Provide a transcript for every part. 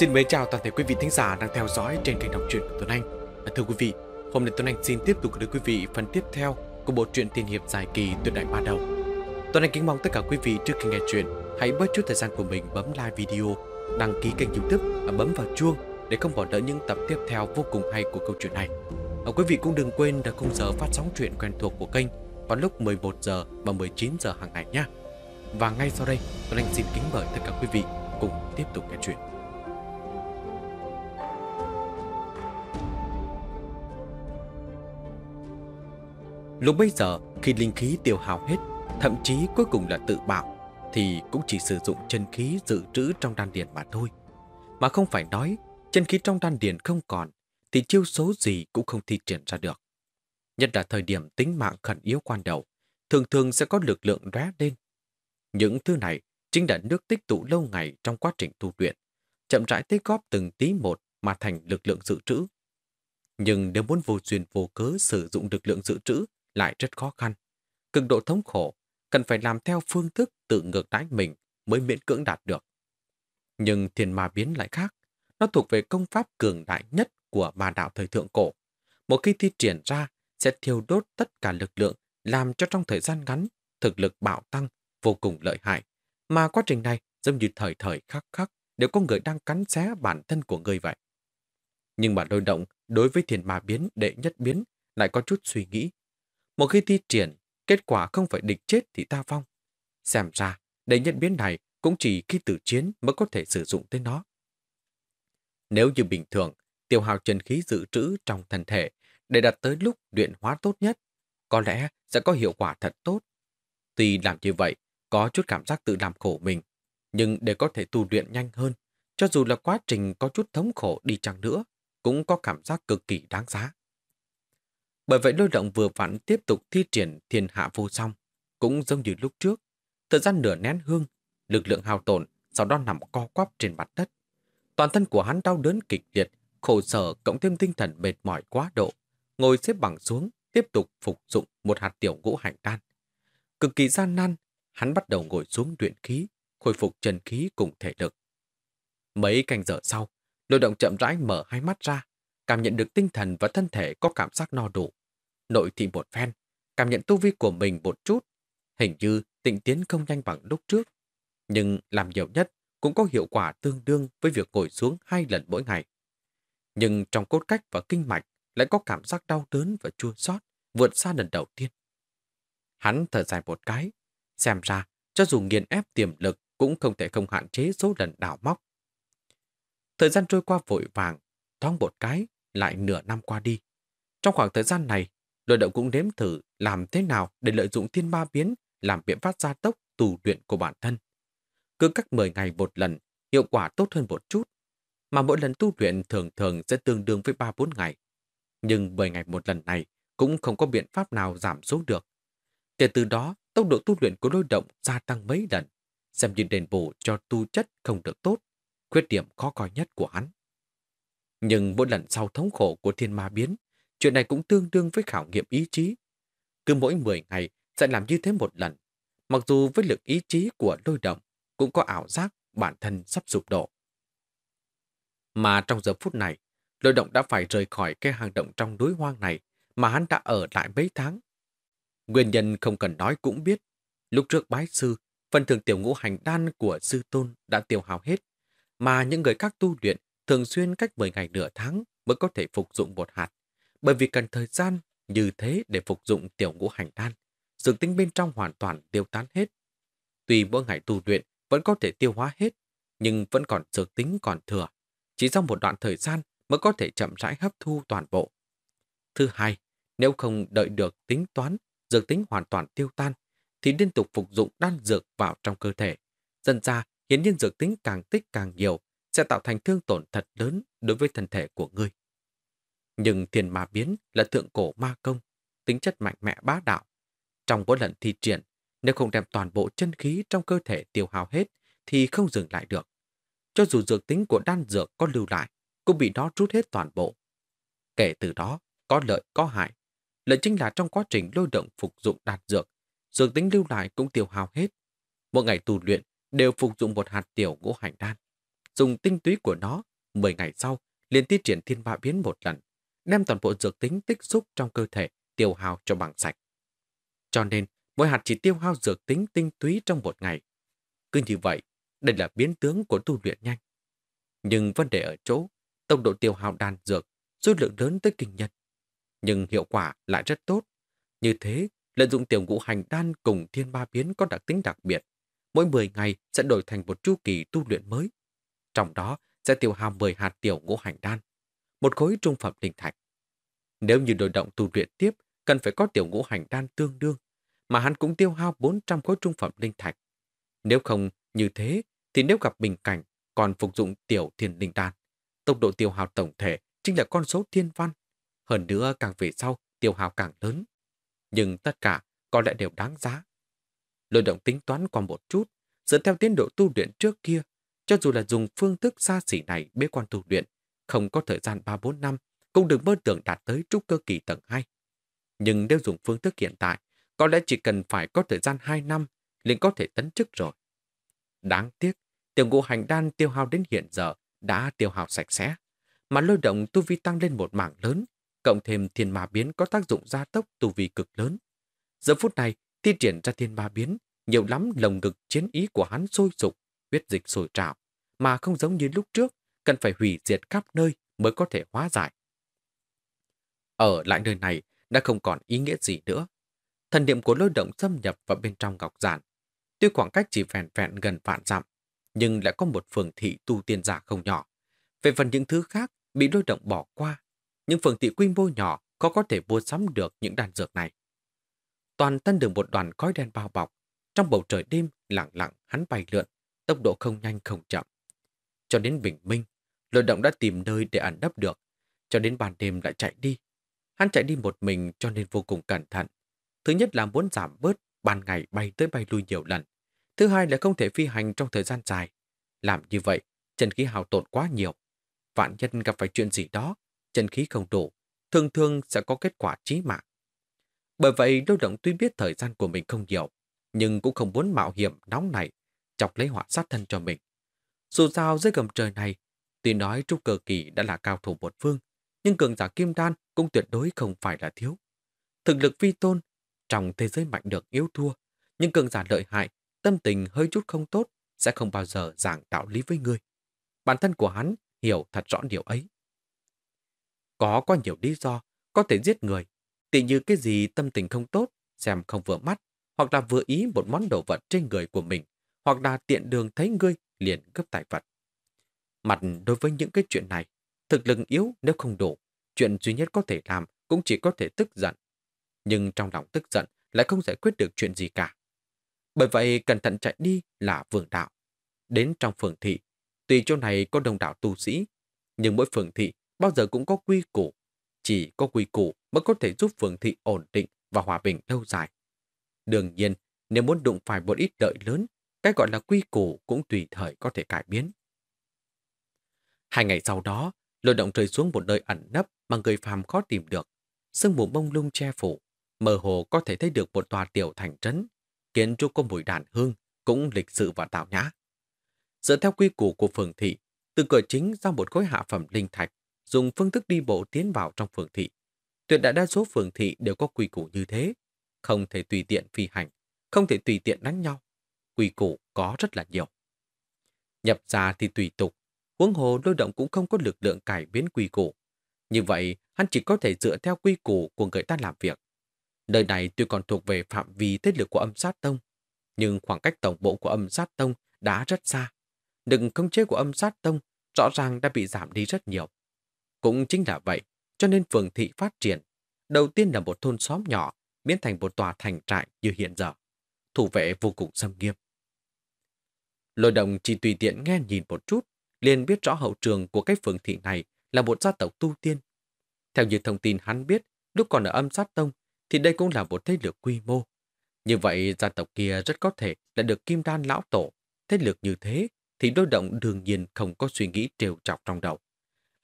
Xin mời chào toàn thể quý vị thính giả đang theo dõi trên kênh đọc truyện của Tuấn Anh. Thưa quý vị, hôm nay Tuấn Anh xin tiếp tục đến quý vị phần tiếp theo của bộ truyện tiên hiệp dài kỳ tuyệt đại ban đầu. Tuấn Anh kính mong tất cả quý vị trước khi nghe truyện hãy bớt chút thời gian của mình bấm like video, đăng ký kênh youtube và bấm vào chuông để không bỏ lỡ những tập tiếp theo vô cùng hay của câu chuyện này. Và quý vị cũng đừng quên là khung giờ phát sóng truyện quen thuộc của kênh vào lúc 11 giờ và 19 giờ hàng ngày nhé. Và ngay sau đây, Tuấn Anh xin kính mời tất cả quý vị cùng tiếp tục nghe truyện. Lúc bây giờ khi linh khí tiêu hao hết, thậm chí cuối cùng là tự bạo, thì cũng chỉ sử dụng chân khí dự trữ trong đan điền mà thôi. Mà không phải nói, chân khí trong đan điền không còn, thì chiêu số gì cũng không thi triển ra được. Nhất là thời điểm tính mạng khẩn yếu quan đầu, thường thường sẽ có lực lượng rá lên. Những thứ này chính là nước tích tụ lâu ngày trong quá trình tu luyện, chậm rãi tích góp từng tí một mà thành lực lượng dự trữ. Nhưng nếu muốn vô duyên vô cớ sử dụng lực lượng dự trữ lại rất khó khăn. Cực độ thống khổ, cần phải làm theo phương thức tự ngược đãi mình mới miễn cưỡng đạt được. Nhưng thiền ma biến lại khác. Nó thuộc về công pháp cường đại nhất của ma đạo thời thượng cổ. Một khi thi triển ra, sẽ thiêu đốt tất cả lực lượng, làm cho trong thời gian ngắn, thực lực bạo tăng, vô cùng lợi hại. Mà quá trình này giống như thời thời khắc khắc, đều có người đang cắn xé bản thân của người vậy. Nhưng mà đôi động, đối với thiền ma biến đệ nhất biến, lại có chút suy nghĩ, một khi thi triển, kết quả không phải địch chết thì ta vong. Xem ra, để nhận biến này cũng chỉ khi tử chiến mới có thể sử dụng tới nó. Nếu như bình thường, tiêu hào chân khí dự trữ trong thân thể để đạt tới lúc luyện hóa tốt nhất, có lẽ sẽ có hiệu quả thật tốt. Tuy làm như vậy, có chút cảm giác tự làm khổ mình, nhưng để có thể tu luyện nhanh hơn, cho dù là quá trình có chút thống khổ đi chăng nữa, cũng có cảm giác cực kỳ đáng giá. Bởi vậy lôi động vừa vặn tiếp tục thi triển thiên hạ vô song, cũng giống như lúc trước. Thời gian nửa nén hương, lực lượng hao tổn, sau đó nằm co quắp trên mặt đất. Toàn thân của hắn đau đớn kịch liệt, khổ sở cộng thêm tinh thần mệt mỏi quá độ. Ngồi xếp bằng xuống, tiếp tục phục dụng một hạt tiểu ngũ hành đan. Cực kỳ gian nan, hắn bắt đầu ngồi xuống luyện khí, khôi phục chân khí cùng thể lực. Mấy canh giờ sau, lôi động chậm rãi mở hai mắt ra, cảm nhận được tinh thần và thân thể có cảm giác no đủ. Nội thị một phen, cảm nhận tu vi của mình một chút. Hình như tịnh tiến không nhanh bằng lúc trước, nhưng làm nhiều nhất cũng có hiệu quả tương đương với việc ngồi xuống hai lần mỗi ngày. Nhưng trong cốt cách và kinh mạch lại có cảm giác đau đớn và chua xót vượt xa lần đầu tiên. Hắn thở dài một cái, xem ra cho dù nghiền ép tiềm lực cũng không thể không hạn chế số lần đào móc. Thời gian trôi qua vội vàng, thoáng một cái, lại nửa năm qua đi. Trong khoảng thời gian này, lôi động cũng nếm thử làm thế nào để lợi dụng thiên ma biến làm biện pháp gia tốc tù luyện của bản thân. Cứ cách 10 ngày một lần, hiệu quả tốt hơn một chút, mà mỗi lần tu luyện thường thường sẽ tương đương với 3-4 ngày. Nhưng 10 ngày một lần này cũng không có biện pháp nào giảm xuống được. Kể từ đó, tốc độ tu luyện của lôi động gia tăng mấy lần, xem như đền bù cho tu chất không được tốt, khuyết điểm khó coi nhất của hắn. Nhưng mỗi lần sau thống khổ của thiên ma biến, chuyện này cũng tương đương với khảo nghiệm ý chí. Cứ mỗi 10 ngày sẽ làm như thế một lần. Mặc dù với lực ý chí của đôi động, cũng có ảo giác bản thân sắp sụp đổ. Mà trong giờ phút này, lôi động đã phải rời khỏi cái hang động trong núi hoang này mà hắn đã ở lại mấy tháng. Nguyên nhân không cần nói cũng biết. Lúc trước bái sư, phần thường tiểu ngũ hành đan của sư tôn đã tiêu hao hết, mà những người khác tu luyện thường xuyên cách 10 ngày nửa tháng mới có thể phục dụng một hạt, bởi vì cần thời gian như thế để phục dụng tiểu ngũ hành đan, dược tính bên trong hoàn toàn tiêu tán hết. Tuy mỗi ngày tu luyện vẫn có thể tiêu hóa hết, nhưng vẫn còn dược tính còn thừa. Chỉ sau một đoạn thời gian mới có thể chậm rãi hấp thu toàn bộ. Thứ hai, nếu không đợi được tính toán, dược tính hoàn toàn tiêu tan, thì liên tục phục dụng đan dược vào trong cơ thể. Dần ra, hiển nhiên dược tính càng tích càng nhiều, sẽ tạo thành thương tổn thật lớn đối với thân thể của ngươi. Nhưng thiền ma biến là thượng cổ ma công, tính chất mạnh mẽ bá đạo. Trong mỗi lần thi triển, nếu không đem toàn bộ chân khí trong cơ thể tiêu hao hết thì không dừng lại được. Cho dù dược tính của đan dược có lưu lại, cũng bị nó rút hết toàn bộ. Kể từ đó, có lợi có hại. Lợi chính là trong quá trình lôi động phục dụng đan dược, dược tính lưu lại cũng tiêu hao hết. Mỗi ngày tu luyện đều phục dụng một hạt tiểu ngũ hành đan dùng tinh túy của nó, 10 ngày sau, liền tiết triển thiên ma biến một lần, đem toàn bộ dược tính tích xúc trong cơ thể tiêu hao cho bằng sạch. Cho nên, mỗi hạt chỉ tiêu hao dược tính tinh túy trong một ngày. Cứ như vậy, đây là biến tướng của tu luyện nhanh. Nhưng vấn đề ở chỗ, tốc độ tiêu hao đan dược, số lượng lớn tới kinh nhân. Nhưng hiệu quả lại rất tốt. Như thế, lợi dụng tiểu ngũ hành đan cùng thiên ba biến có đặc tính đặc biệt. Mỗi 10 ngày sẽ đổi thành một chu kỳ tu luyện mới. Trong đó sẽ tiêu hao 10 hạt tiểu ngũ hành đan, một khối trung phẩm linh thạch. Nếu như đội động tu luyện tiếp, cần phải có tiểu ngũ hành đan tương đương, mà hắn cũng tiêu hao 400 khối trung phẩm linh thạch. Nếu không như thế, thì nếu gặp bình cảnh còn phục dụng tiểu thiên linh đan, tốc độ tiêu hao tổng thể chính là con số thiên văn. Hơn nữa càng về sau, tiêu hao càng lớn. Nhưng tất cả có lẽ đều đáng giá. Lôi động tính toán qua một chút, dựa theo tiến độ tu luyện trước kia, cho dù là dùng phương thức xa xỉ này bế quan tu luyện, không có thời gian 3-4 năm, cũng đừng mơ tưởng đạt tới trúc cơ kỳ tầng 2. Nhưng nếu dùng phương thức hiện tại, có lẽ chỉ cần phải có thời gian 2 năm, liền có thể tấn chức rồi. Đáng tiếc, tiểu ngũ hành đan tiêu hao đến hiện giờ đã tiêu hao sạch sẽ, mà lôi động tu vi tăng lên một mảng lớn, cộng thêm thiên ma biến có tác dụng gia tốc tu vi cực lớn. Giờ phút này, thi triển ra thiên ma biến, nhiều lắm lồng ngực chiến ý của hắn sôi sục, huyết dịch sôi trào, mà không giống như lúc trước, cần phải hủy diệt khắp nơi mới có thể hóa giải. Ở lại nơi này đã không còn ý nghĩa gì nữa. Thần niệm của lôi động xâm nhập vào bên trong ngọc giản. Tuy khoảng cách chỉ vẹn vẹn gần vạn dặm, nhưng lại có một phường thị tu tiên giả không nhỏ. Về phần những thứ khác bị lôi động bỏ qua, những phường thị quy mô nhỏ có có thể mua sắm được những đàn dược này. Toàn thân được một đoàn khói đen bao bọc, trong bầu trời đêm lặng lặng hắn bay lượn, tốc độ không nhanh không chậm. Cho đến bình minh, lôi động đã tìm nơi để ẩn đắp được, cho đến ban đêm lại chạy đi. Hắn chạy đi một mình cho nên vô cùng cẩn thận. Thứ nhất là muốn giảm bớt ban ngày bay tới bay lui nhiều lần. Thứ hai là không thể phi hành trong thời gian dài. Làm như vậy, chân khí hào tổn quá nhiều. Vạn nhân gặp phải chuyện gì đó, chân khí không đủ, thường thường sẽ có kết quả chí mạng. Bởi vậy, lôi động tuy biết thời gian của mình không nhiều, nhưng cũng không muốn mạo hiểm nóng này chọc lấy họa sát thân cho mình. Dù sao dưới gầm trời này, tuy nói Trúc cờ Kỳ đã là cao thủ một phương, nhưng cường giả kim đan cũng tuyệt đối không phải là thiếu. Thực lực vi tôn, trong thế giới mạnh được yếu thua, nhưng cường giả lợi hại, tâm tình hơi chút không tốt, sẽ không bao giờ giảng đạo lý với người. Bản thân của hắn hiểu thật rõ điều ấy. Có có nhiều lý do có thể giết người, tỉ như cái gì tâm tình không tốt, xem không vừa mắt, hoặc là vừa ý một món đồ vật trên người của mình hoặc là tiện đường thấy ngươi liền cướp tài vật. Mặt đối với những cái chuyện này, thực lực yếu nếu không đủ, chuyện duy nhất có thể làm cũng chỉ có thể tức giận. Nhưng trong lòng tức giận lại không giải quyết được chuyện gì cả. Bởi vậy cẩn thận chạy đi là vườn đạo. Đến trong phường thị, tuy chỗ này có đồng đạo tu sĩ, nhưng mỗi phường thị bao giờ cũng có quy củ. Chỉ có quy củ mới có thể giúp phường thị ổn định và hòa bình lâu dài. Đương nhiên, nếu muốn đụng phải một ít lợi lớn cái gọi là quy củ cũng tùy thời có thể cải biến. Hai ngày sau đó, lôi động rơi xuống một nơi ẩn nấp mà người phàm khó tìm được. Sương mù bông lung che phủ, mơ hồ có thể thấy được một tòa tiểu thành trấn, kiến trúc có mùi đàn hương, cũng lịch sự và tào nhã. Dựa theo quy củ của phường thị, từ cửa chính ra một khối hạ phẩm linh thạch, dùng phương thức đi bộ tiến vào trong phường thị. Tuyệt đại đa số phường thị đều có quy củ như thế, không thể tùy tiện phi hành, không thể tùy tiện đánh nhau, quy củ có rất là nhiều. Nhập ra thì tùy tục, huống hồ lôi động cũng không có lực lượng cải biến quy củ. Như vậy, hắn chỉ có thể dựa theo quy củ của người ta làm việc. Nơi này tuy còn thuộc về phạm vi thế lực của âm sát tông, nhưng khoảng cách tổng bộ của âm sát tông đã rất xa. Đừng công chế của âm sát tông rõ ràng đã bị giảm đi rất nhiều. Cũng chính là vậy, cho nên phường thị phát triển. Đầu tiên là một thôn xóm nhỏ, biến thành một tòa thành trại như hiện giờ. Thủ vệ vô cùng xâm nghiêm. Lôi đồng chỉ tùy tiện nghe nhìn một chút, liền biết rõ hậu trường của cái phường thị này là một gia tộc tu tiên. Theo như thông tin hắn biết, lúc còn ở âm sát tông, thì đây cũng là một thế lực quy mô. Như vậy, gia tộc kia rất có thể đã được kim đan lão tổ. Thế lực như thế, thì đối động đương nhiên không có suy nghĩ trêu chọc trong đầu.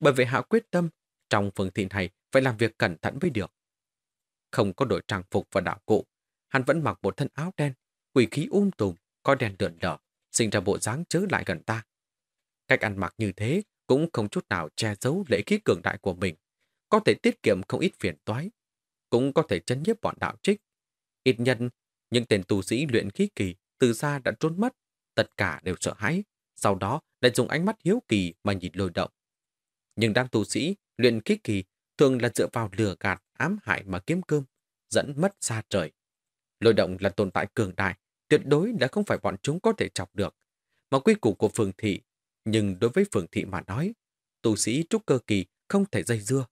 Bởi vậy hạ quyết tâm, trong phường thị này phải làm việc cẩn thận mới được. Không có đội trang phục và đạo cụ, hắn vẫn mặc một thân áo đen, quỷ khí um tùm, có đèn lượn lở, sinh ra bộ dáng chớ lại gần ta. Cách ăn mặc như thế cũng không chút nào che giấu lễ khí cường đại của mình, có thể tiết kiệm không ít phiền toái, cũng có thể chấn nhiếp bọn đạo trích. Ít nhân, những tên tù sĩ luyện khí kỳ từ xa đã trốn mất, tất cả đều sợ hãi, sau đó lại dùng ánh mắt hiếu kỳ mà nhìn lôi động. Nhưng đang tù sĩ luyện khí kỳ thường là dựa vào lừa gạt, ám hại mà kiếm cơm, dẫn mất xa trời. Lôi động là tồn tại cường đại, tuyệt đối đã không phải bọn chúng có thể chọc được. Mà quy củ của phường thị, nhưng đối với phường thị mà nói, tu sĩ trúc cơ kỳ không thể dây dưa.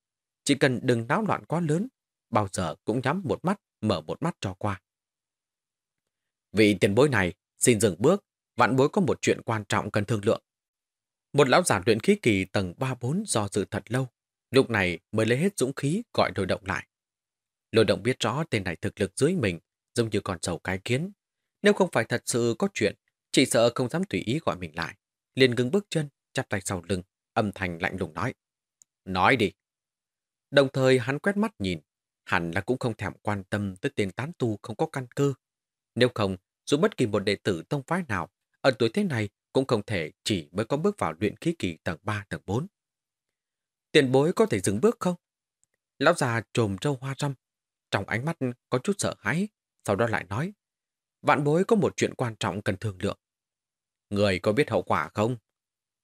Chỉ cần đừng náo loạn quá lớn, bao giờ cũng nhắm một mắt, mở một mắt cho qua. Vị tiền bối này, xin dừng bước, vạn bối có một chuyện quan trọng cần thương lượng. Một lão giả luyện khí kỳ tầng 3-4 do dự thật lâu, lúc này mới lấy hết dũng khí gọi lôi động lại. Lôi động biết rõ tên này thực lực dưới mình, giống như con sầu cái kiến, nếu không phải thật sự có chuyện, chị sợ không dám tùy ý gọi mình lại. Liền ngừng bước chân, chắp tay sau lưng, âm thanh lạnh lùng nói. Nói đi. Đồng thời hắn quét mắt nhìn, hẳn là cũng không thèm quan tâm tới tiền tán tu không có căn cơ. Nếu không, dù bất kỳ một đệ tử tông phái nào, ở tuổi thế này cũng không thể chỉ mới có bước vào luyện khí kỳ tầng 3, tầng 4. Tiền bối có thể dừng bước không? Lão già trồm trâu hoa răm, trong ánh mắt có chút sợ hãi, sau đó lại nói vạn bối có một chuyện quan trọng cần thương lượng. Người có biết hậu quả không?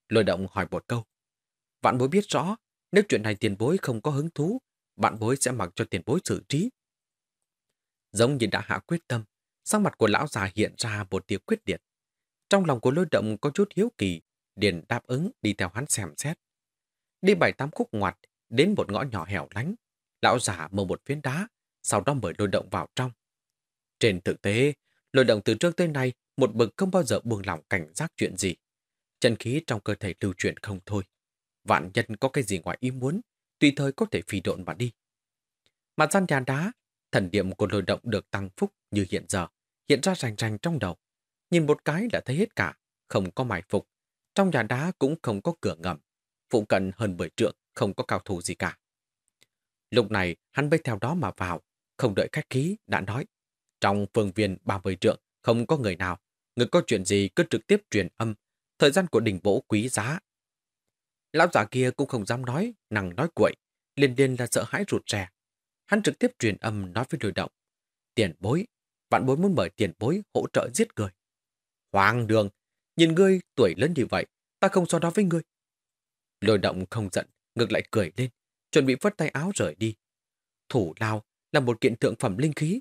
Lôi động hỏi một câu. Vạn bối biết rõ, nếu chuyện này tiền bối không có hứng thú, vạn bối sẽ mặc cho tiền bối xử trí. Giống như đã hạ quyết tâm, sắc mặt của lão già hiện ra một tiếng quyết liệt. Trong lòng của lôi động có chút hiếu kỳ, điền đáp ứng đi theo hắn xem xét. Đi bảy tám khúc ngoặt, đến một ngõ nhỏ hẻo lánh, lão già mở một phiến đá, sau đó mời lôi động vào trong. Trên thực tế, Lôi động từ trước tới nay, một bực không bao giờ buông lỏng cảnh giác chuyện gì. Chân khí trong cơ thể lưu chuyển không thôi. Vạn nhân có cái gì ngoài ý muốn, tùy thời có thể phi độn mà đi. Mặt gian nhà đá, thần điểm của lôi động được tăng phúc như hiện giờ, hiện ra rành rành trong đầu. Nhìn một cái là thấy hết cả, không có mài phục. Trong nhà đá cũng không có cửa ngầm. Phụ cận hơn bởi trượng, không có cao thủ gì cả. Lúc này, hắn mới theo đó mà vào, không đợi khách khí, đã nói. Trong phương viên 30 trượng, không có người nào. Người có chuyện gì cứ trực tiếp truyền âm. Thời gian của đỉnh vỗ quý giá. Lão giả kia cũng không dám nói, nàng nói quậy. Liên liên là sợ hãi rụt rè. Hắn trực tiếp truyền âm nói với đối động. Tiền bối, bạn bối muốn mời tiền bối hỗ trợ giết người. Hoàng đường, nhìn ngươi tuổi lớn như vậy, ta không so đó với ngươi. Lôi động không giận, ngược lại cười lên, chuẩn bị vất tay áo rời đi. Thủ lao là một kiện thượng phẩm linh khí,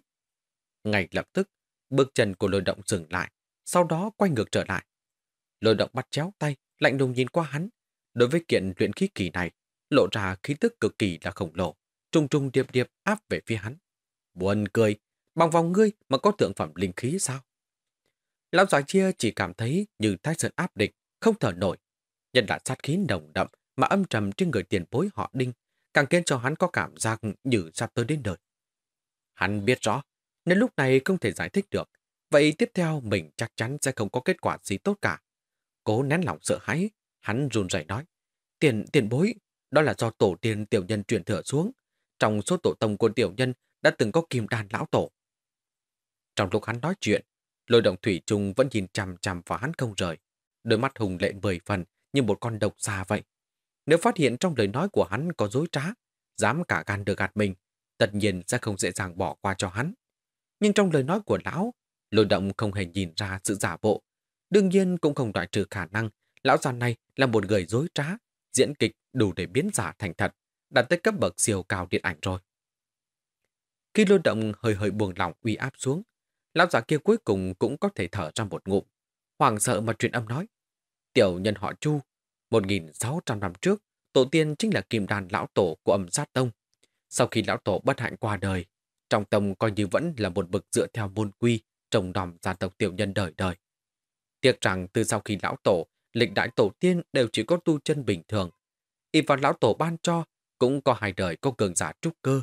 ngay lập tức, bước chân của lôi động dừng lại, sau đó quay ngược trở lại. Lôi động bắt chéo tay, lạnh lùng nhìn qua hắn. Đối với kiện luyện khí kỳ này, lộ ra khí tức cực kỳ là khổng lồ, trung trung điệp điệp áp về phía hắn. Buồn cười, bằng vòng ngươi mà có thượng phẩm linh khí sao? Lão già chia chỉ cảm thấy như thái sơn áp địch, không thở nổi. Nhân là sát khí nồng đậm mà âm trầm trên người tiền bối họ đinh, càng khiến cho hắn có cảm giác như sắp tới đến đời. Hắn biết rõ, nên lúc này không thể giải thích được. Vậy tiếp theo mình chắc chắn sẽ không có kết quả gì tốt cả. Cố nén lòng sợ hãi, hắn run rẩy nói. Tiền, tiền bối, đó là do tổ tiên tiểu nhân truyền thừa xuống. Trong số tổ tông của tiểu nhân đã từng có kim đàn lão tổ. Trong lúc hắn nói chuyện, lôi động thủy trùng vẫn nhìn chằm chằm vào hắn không rời. Đôi mắt hùng lệ mười phần như một con độc xa vậy. Nếu phát hiện trong lời nói của hắn có dối trá, dám cả gan được gạt mình, tất nhiên sẽ không dễ dàng bỏ qua cho hắn nhưng trong lời nói của lão, lôi động không hề nhìn ra sự giả bộ. Đương nhiên cũng không loại trừ khả năng lão già này là một người dối trá, diễn kịch đủ để biến giả thành thật, đạt tới cấp bậc siêu cao điện ảnh rồi. Khi lôi động hơi hơi buồn lòng uy áp xuống, lão già kia cuối cùng cũng có thể thở ra một ngụm. Hoàng sợ mà truyền âm nói, tiểu nhân họ Chu, 1.600 năm trước, tổ tiên chính là kim đàn lão tổ của âm sát tông. Sau khi lão tổ bất hạnh qua đời, trong tông coi như vẫn là một bực dựa theo môn quy, trồng đòm gia tộc tiểu nhân đời đời. Tiếc rằng từ sau khi lão tổ, lịch đại tổ tiên đều chỉ có tu chân bình thường. Y vào lão tổ ban cho, cũng có hai đời có cường giả trúc cơ.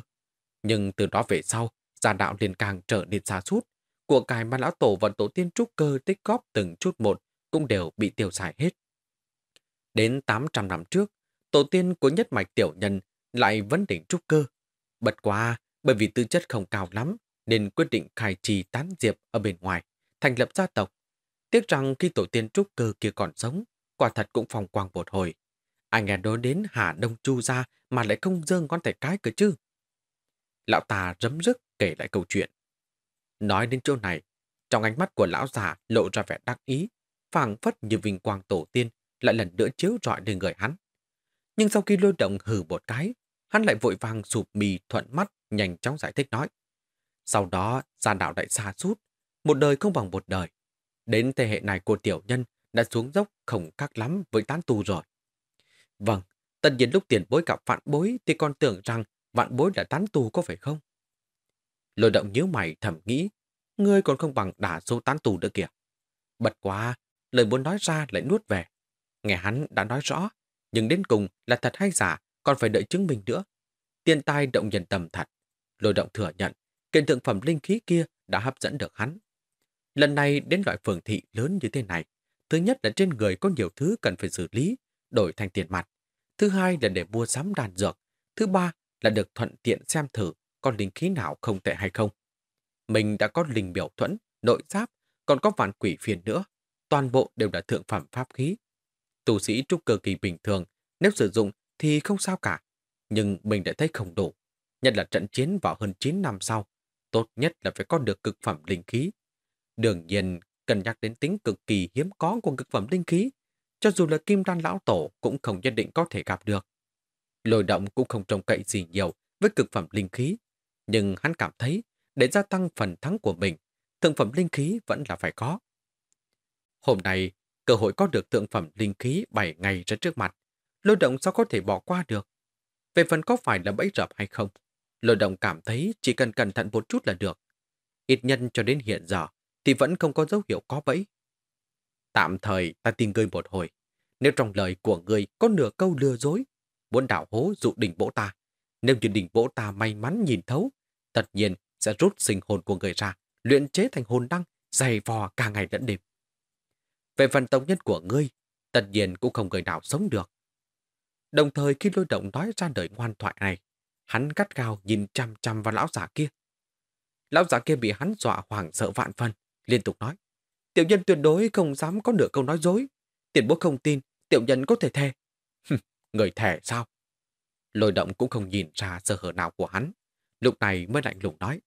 Nhưng từ đó về sau, gia đạo liền càng trở nên xa sút Của cải mà lão tổ và tổ tiên trúc cơ tích góp từng chút một cũng đều bị tiêu xài hết. Đến 800 năm trước, tổ tiên của nhất mạch tiểu nhân lại vẫn đỉnh trúc cơ. Bật quá bởi vì tư chất không cao lắm nên quyết định khai trì tán diệp ở bên ngoài, thành lập gia tộc. Tiếc rằng khi tổ tiên trúc cơ kia còn sống, quả thật cũng phong quang một hồi. Ai nghe đối đến Hà Đông Chu ra mà lại không dơ con tay cái cơ chứ? Lão ta rấm rức kể lại câu chuyện. Nói đến chỗ này, trong ánh mắt của lão già lộ ra vẻ đắc ý, phảng phất như vinh quang tổ tiên lại lần nữa chiếu rọi lên người hắn. Nhưng sau khi lôi động hừ một cái, hắn lại vội vàng sụp mì thuận mắt nhanh chóng giải thích nói. Sau đó, gian đạo đại xa sút một đời không bằng một đời. Đến thế hệ này của tiểu nhân đã xuống dốc không khác lắm với tán tu rồi. Vâng, tất nhiên lúc tiền bối gặp vạn bối thì con tưởng rằng vạn bối đã tán tu có phải không? Lôi động nhớ mày thầm nghĩ, ngươi còn không bằng đả số tán tù nữa kìa. Bật quá, lời muốn nói ra lại nuốt về. Nghe hắn đã nói rõ, nhưng đến cùng là thật hay giả còn phải đợi chứng minh nữa. Tiên tai động nhân tầm thật. Lôi động thừa nhận, kiện thượng phẩm linh khí kia đã hấp dẫn được hắn. Lần này đến loại phường thị lớn như thế này, thứ nhất là trên người có nhiều thứ cần phải xử lý, đổi thành tiền mặt. Thứ hai là để mua sắm đàn dược. Thứ ba là được thuận tiện xem thử có linh khí nào không tệ hay không. Mình đã có linh biểu thuẫn, nội giáp, còn có vạn quỷ phiền nữa. Toàn bộ đều là thượng phẩm pháp khí. Tù sĩ trúc cơ kỳ bình thường, nếu sử dụng thì không sao cả. Nhưng mình đã thấy không đủ nhất là trận chiến vào hơn 9 năm sau, tốt nhất là phải có được cực phẩm linh khí. Đương nhiên, cần nhắc đến tính cực kỳ hiếm có của cực phẩm linh khí, cho dù là kim đan lão tổ cũng không nhất định có thể gặp được. Lôi động cũng không trông cậy gì nhiều với cực phẩm linh khí, nhưng hắn cảm thấy để gia tăng phần thắng của mình, thượng phẩm linh khí vẫn là phải có. Hôm nay, cơ hội có được thượng phẩm linh khí 7 ngày ra trước mặt, lôi động sao có thể bỏ qua được. Về phần có phải là bẫy rập hay không, Lôi động cảm thấy chỉ cần cẩn thận một chút là được. Ít nhân cho đến hiện giờ thì vẫn không có dấu hiệu có bẫy. Tạm thời ta tin ngươi một hồi. Nếu trong lời của ngươi có nửa câu lừa dối, muốn đảo hố dụ đỉnh bỗ ta, nếu như đỉnh bỗ ta may mắn nhìn thấu, tất nhiên sẽ rút sinh hồn của người ra, luyện chế thành hồn đăng, dày vò cả ngày lẫn đêm. Về phần tộc nhân của ngươi, tất nhiên cũng không người nào sống được. Đồng thời khi lôi động nói ra lời ngoan thoại này, Hắn cắt cao nhìn chăm chăm vào lão giả kia. Lão giả kia bị hắn dọa hoảng sợ vạn phần, liên tục nói. Tiểu nhân tuyệt đối không dám có nửa câu nói dối. Tiền bố không tin, tiểu nhân có thể thề. Người thề sao? Lôi động cũng không nhìn ra sơ hở nào của hắn. Lúc này mới lạnh lùng nói.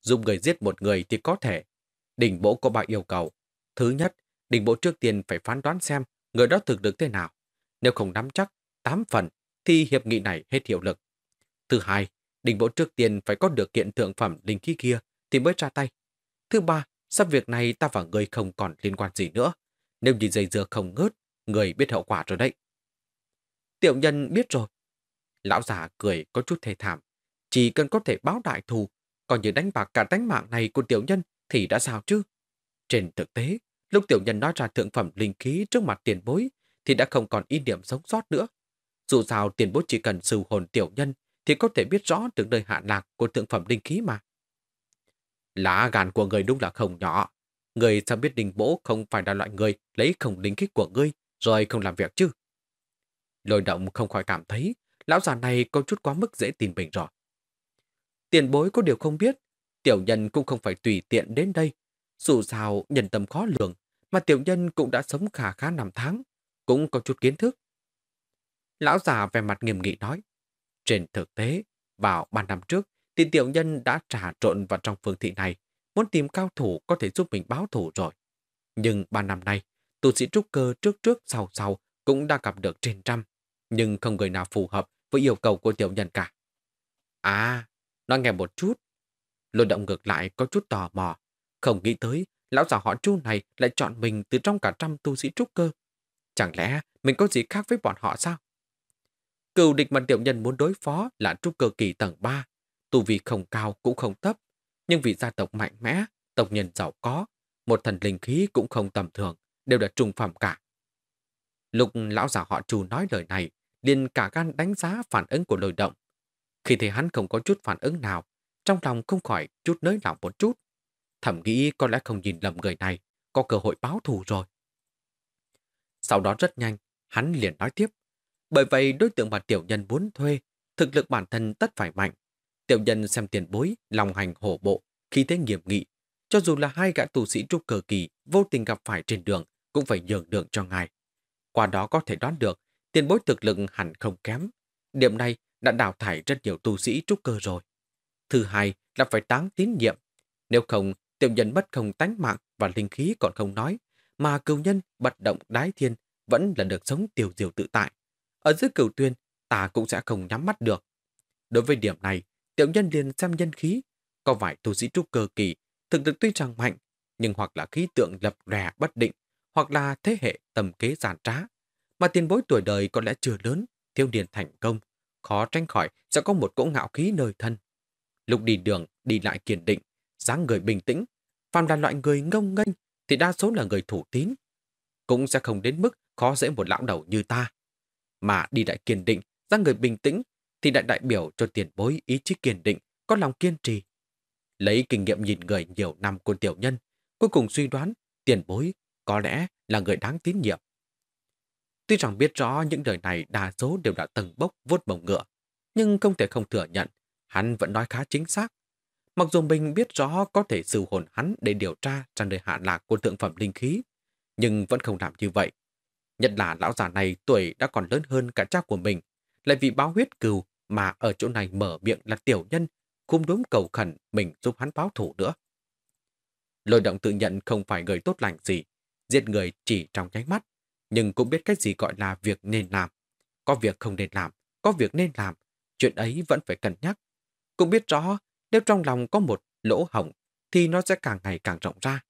Dùng người giết một người thì có thể. Đỉnh bộ có ba yêu cầu. Thứ nhất, đỉnh bộ trước tiên phải phán đoán xem người đó thực được thế nào. Nếu không nắm chắc, tám phần, thì hiệp nghị này hết hiệu lực. Thứ hai, đình bộ trước tiên phải có được kiện thượng phẩm linh khí kia thì mới ra tay. Thứ ba, sắp việc này ta và người không còn liên quan gì nữa. Nếu như dây dưa không ngớt, người biết hậu quả rồi đấy. Tiểu nhân biết rồi. Lão già cười có chút thê thảm. Chỉ cần có thể báo đại thù, còn như đánh bạc cả đánh mạng này của tiểu nhân thì đã sao chứ? Trên thực tế, lúc tiểu nhân nói ra thượng phẩm linh khí trước mặt tiền bối thì đã không còn ý niệm sống sót nữa. Dù sao tiền bối chỉ cần sưu hồn tiểu nhân thì có thể biết rõ được nơi hạ lạc của thượng phẩm đinh khí mà. Lá gàn của người đúng là không nhỏ. Người sao biết đình bố không phải là loại người lấy không đinh khí của ngươi rồi không làm việc chứ? Lôi động không khỏi cảm thấy lão già này có chút quá mức dễ tin mình rồi. Tiền bối có điều không biết, tiểu nhân cũng không phải tùy tiện đến đây. Dù sao nhân tâm khó lường, mà tiểu nhân cũng đã sống khả khá năm tháng, cũng có chút kiến thức. Lão già về mặt nghiêm nghị nói, trên thực tế, vào 3 năm trước, tiền tiểu nhân đã trà trộn vào trong phương thị này, muốn tìm cao thủ có thể giúp mình báo thủ rồi. Nhưng 3 năm nay, tu sĩ trúc cơ trước trước sau sau cũng đã gặp được trên trăm, nhưng không người nào phù hợp với yêu cầu của tiểu nhân cả. À, nói nghe một chút. Lôi động ngược lại có chút tò mò, không nghĩ tới lão già họ chu này lại chọn mình từ trong cả trăm tu sĩ trúc cơ. Chẳng lẽ mình có gì khác với bọn họ sao? Cựu địch mà tiểu nhân muốn đối phó là trúc cơ kỳ tầng 3. Tu vi không cao cũng không thấp, nhưng vì gia tộc mạnh mẽ, tộc nhân giàu có, một thần linh khí cũng không tầm thường, đều là trung phẩm cả. Lục lão già họ trù nói lời này, liền cả gan đánh giá phản ứng của lôi động. Khi thấy hắn không có chút phản ứng nào, trong lòng không khỏi chút nới lỏng một chút. Thẩm nghĩ có lẽ không nhìn lầm người này, có cơ hội báo thù rồi. Sau đó rất nhanh, hắn liền nói tiếp. Bởi vậy đối tượng mà tiểu nhân muốn thuê, thực lực bản thân tất phải mạnh. Tiểu nhân xem tiền bối, lòng hành hổ bộ, khi thế nghiệm nghị. Cho dù là hai gã tù sĩ trúc cờ kỳ vô tình gặp phải trên đường, cũng phải nhường đường cho ngài. Qua đó có thể đoán được, tiền bối thực lực hẳn không kém. Điểm này đã đào thải rất nhiều tu sĩ trúc cơ rồi. Thứ hai là phải táng tín nhiệm. Nếu không, tiểu nhân bất không tánh mạng và linh khí còn không nói, mà cựu nhân bật động đái thiên vẫn là được sống tiêu diều tự tại ở dưới cửu tuyên, ta cũng sẽ không nhắm mắt được. Đối với điểm này, tiểu nhân liền xem nhân khí. Có vài thủ sĩ trúc cơ kỳ, thực lực tuy chẳng mạnh, nhưng hoặc là khí tượng lập rè bất định, hoặc là thế hệ tầm kế giàn trá. Mà tiền bối tuổi đời có lẽ chưa lớn, thiếu niên thành công, khó tránh khỏi sẽ có một cỗ ngạo khí nơi thân. Lúc đi đường, đi lại kiên định, dáng người bình tĩnh, phàm là loại người ngông nghênh thì đa số là người thủ tín. Cũng sẽ không đến mức khó dễ một lão đầu như ta mà đi đại kiên định, ra người bình tĩnh, thì đại đại biểu cho tiền bối ý chí kiên định, có lòng kiên trì. Lấy kinh nghiệm nhìn người nhiều năm của tiểu nhân, cuối cùng suy đoán tiền bối có lẽ là người đáng tín nhiệm. Tuy rằng biết rõ những đời này đa số đều đã tầng bốc vuốt bồng ngựa, nhưng không thể không thừa nhận, hắn vẫn nói khá chính xác. Mặc dù mình biết rõ có thể sưu hồn hắn để điều tra trang đời hạ lạc của thượng phẩm linh khí, nhưng vẫn không làm như vậy Nhất là lão già này tuổi đã còn lớn hơn cả cha của mình, lại vì báo huyết cừu mà ở chỗ này mở miệng là tiểu nhân, cung đúng cầu khẩn mình giúp hắn báo thủ nữa. Lôi động tự nhận không phải người tốt lành gì, giết người chỉ trong nháy mắt, nhưng cũng biết cách gì gọi là việc nên làm. Có việc không nên làm, có việc nên làm, chuyện ấy vẫn phải cân nhắc. Cũng biết rõ, nếu trong lòng có một lỗ hổng, thì nó sẽ càng ngày càng rộng ra.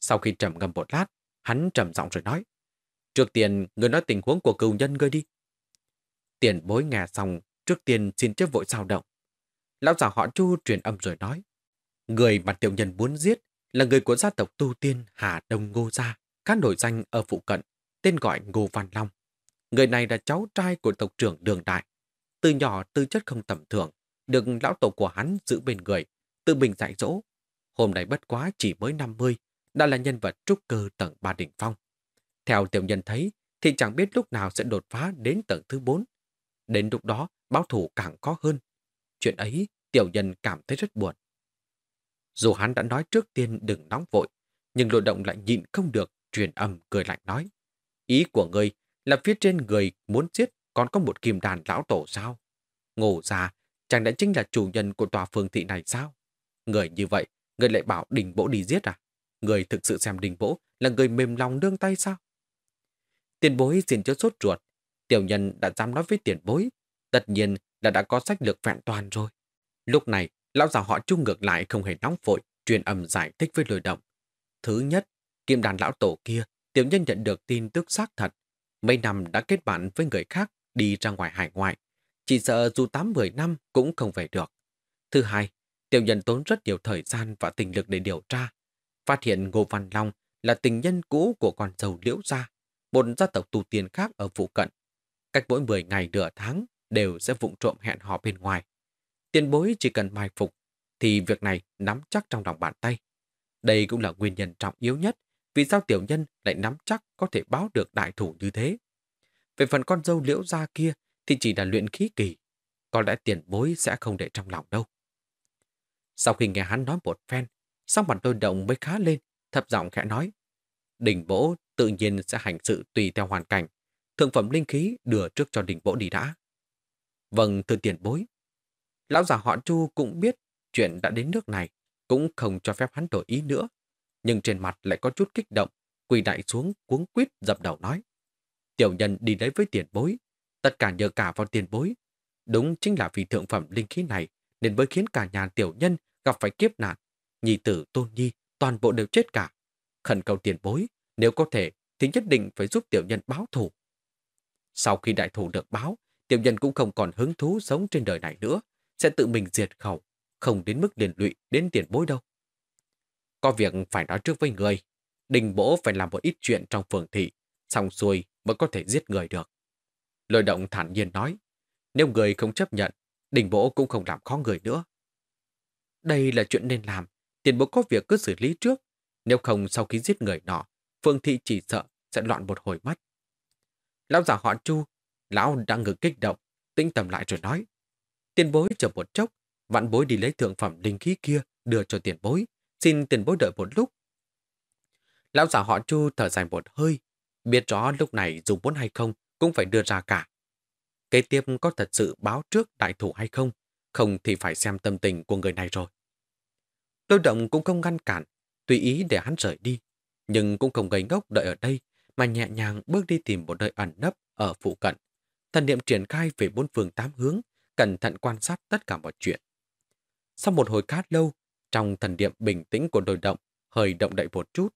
Sau khi trầm ngâm một lát, hắn trầm giọng rồi nói. Trước tiên, người nói tình huống của cựu nhân ngươi đi. Tiền bối nghe xong, trước tiên xin chép vội sao động. Lão già họ Chu truyền âm rồi nói. Người mà tiểu nhân muốn giết là người của gia tộc tu tiên Hà Đông Ngô Gia, khá nổi danh ở phụ cận, tên gọi Ngô Văn Long. Người này là cháu trai của tộc trưởng Đường Đại. Từ nhỏ tư chất không tầm thường, được lão tổ của hắn giữ bên người, tự mình dạy dỗ. Hôm nay bất quá chỉ mới 50, đã là nhân vật trúc cơ tầng ba đỉnh phong. Theo tiểu nhân thấy, thì chẳng biết lúc nào sẽ đột phá đến tầng thứ bốn Đến lúc đó, báo thủ càng khó hơn. Chuyện ấy, tiểu nhân cảm thấy rất buồn. Dù hắn đã nói trước tiên đừng nóng vội, nhưng lộ động lại nhịn không được, truyền âm cười lạnh nói. Ý của ngươi là phía trên người muốn giết còn có một kim đàn lão tổ sao? Ngộ ra, chẳng đã chính là chủ nhân của tòa phường thị này sao? Người như vậy, người lại bảo đình bỗ đi giết à? Người thực sự xem đình bỗ là người mềm lòng nương tay sao? tiền bối xin chớ sốt ruột. Tiểu nhân đã dám nói với tiền bối. Tất nhiên là đã có sách lược vẹn toàn rồi. Lúc này, lão già họ chung ngược lại không hề nóng vội, truyền âm giải thích với lôi động. Thứ nhất, kim đàn lão tổ kia, tiểu nhân nhận được tin tức xác thật. Mấy năm đã kết bạn với người khác đi ra ngoài hải ngoại. Chỉ sợ dù 8-10 năm cũng không về được. Thứ hai, tiểu nhân tốn rất nhiều thời gian và tình lực để điều tra. Phát hiện Ngô Văn Long là tình nhân cũ của con dâu liễu gia một gia tộc tu tiên khác ở phụ cận. Cách mỗi 10 ngày nửa tháng đều sẽ vụng trộm hẹn họ bên ngoài. Tiền bối chỉ cần mai phục thì việc này nắm chắc trong lòng bàn tay. Đây cũng là nguyên nhân trọng yếu nhất vì sao tiểu nhân lại nắm chắc có thể báo được đại thủ như thế. Về phần con dâu liễu ra kia thì chỉ là luyện khí kỳ. Có lẽ tiền bối sẽ không để trong lòng đâu. Sau khi nghe hắn nói một phen, sau mặt tôi động mới khá lên, thập giọng khẽ nói. Đỉnh bỗ tự nhiên sẽ hành sự tùy theo hoàn cảnh. Thượng phẩm linh khí đưa trước cho đình vỗ đi đã. Vâng, thưa tiền bối. Lão già họ Chu cũng biết chuyện đã đến nước này, cũng không cho phép hắn đổi ý nữa. Nhưng trên mặt lại có chút kích động, quỳ đại xuống cuống quýt dập đầu nói. Tiểu nhân đi lấy với tiền bối, tất cả nhờ cả vào tiền bối. Đúng chính là vì thượng phẩm linh khí này nên mới khiến cả nhà tiểu nhân gặp phải kiếp nạn. nhị tử tôn nhi toàn bộ đều chết cả. Khẩn cầu tiền bối, nếu có thể, thì nhất định phải giúp tiểu nhân báo thù. Sau khi đại thủ được báo, tiểu nhân cũng không còn hứng thú sống trên đời này nữa, sẽ tự mình diệt khẩu, không đến mức liền lụy đến tiền bối đâu. Có việc phải nói trước với người, đình bỗ phải làm một ít chuyện trong phường thị, xong xuôi mới có thể giết người được. lôi động thản nhiên nói, nếu người không chấp nhận, đình bỗ cũng không làm khó người nữa. Đây là chuyện nên làm, tiền bố có việc cứ xử lý trước, nếu không sau khi giết người nọ, Phương Thị chỉ sợ sẽ loạn một hồi mắt. Lão giả họ Chu, lão đang ngừng kích động, tĩnh tầm lại rồi nói. Tiền bối chờ một chốc, vạn bối đi lấy thượng phẩm linh khí kia đưa cho tiền bối, xin tiền bối đợi một lúc. Lão giả họ Chu thở dài một hơi, biết rõ lúc này dù muốn hay không cũng phải đưa ra cả. Kế tiếp có thật sự báo trước đại thủ hay không, không thì phải xem tâm tình của người này rồi. Lôi động cũng không ngăn cản, tùy ý để hắn rời đi nhưng cũng không gây ngốc đợi ở đây, mà nhẹ nhàng bước đi tìm một nơi ẩn nấp ở phụ cận. Thần niệm triển khai về bốn phương tám hướng, cẩn thận quan sát tất cả mọi chuyện. Sau một hồi khá lâu, trong thần niệm bình tĩnh của đồi động, hơi động đậy một chút.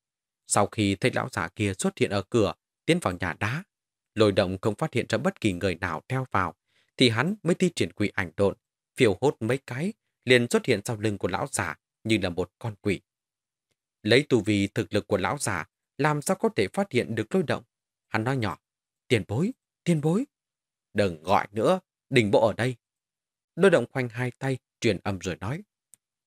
Sau khi thấy lão giả kia xuất hiện ở cửa, tiến vào nhà đá, lồi động không phát hiện ra bất kỳ người nào theo vào, thì hắn mới thi triển quỷ ảnh độn, phiêu hốt mấy cái, liền xuất hiện sau lưng của lão giả như là một con quỷ. Lấy tù vi thực lực của lão giả, làm sao có thể phát hiện được lôi động? Hắn nói nhỏ, tiền bối, tiền bối. Đừng gọi nữa, đình bộ ở đây. Lôi động khoanh hai tay, truyền âm rồi nói.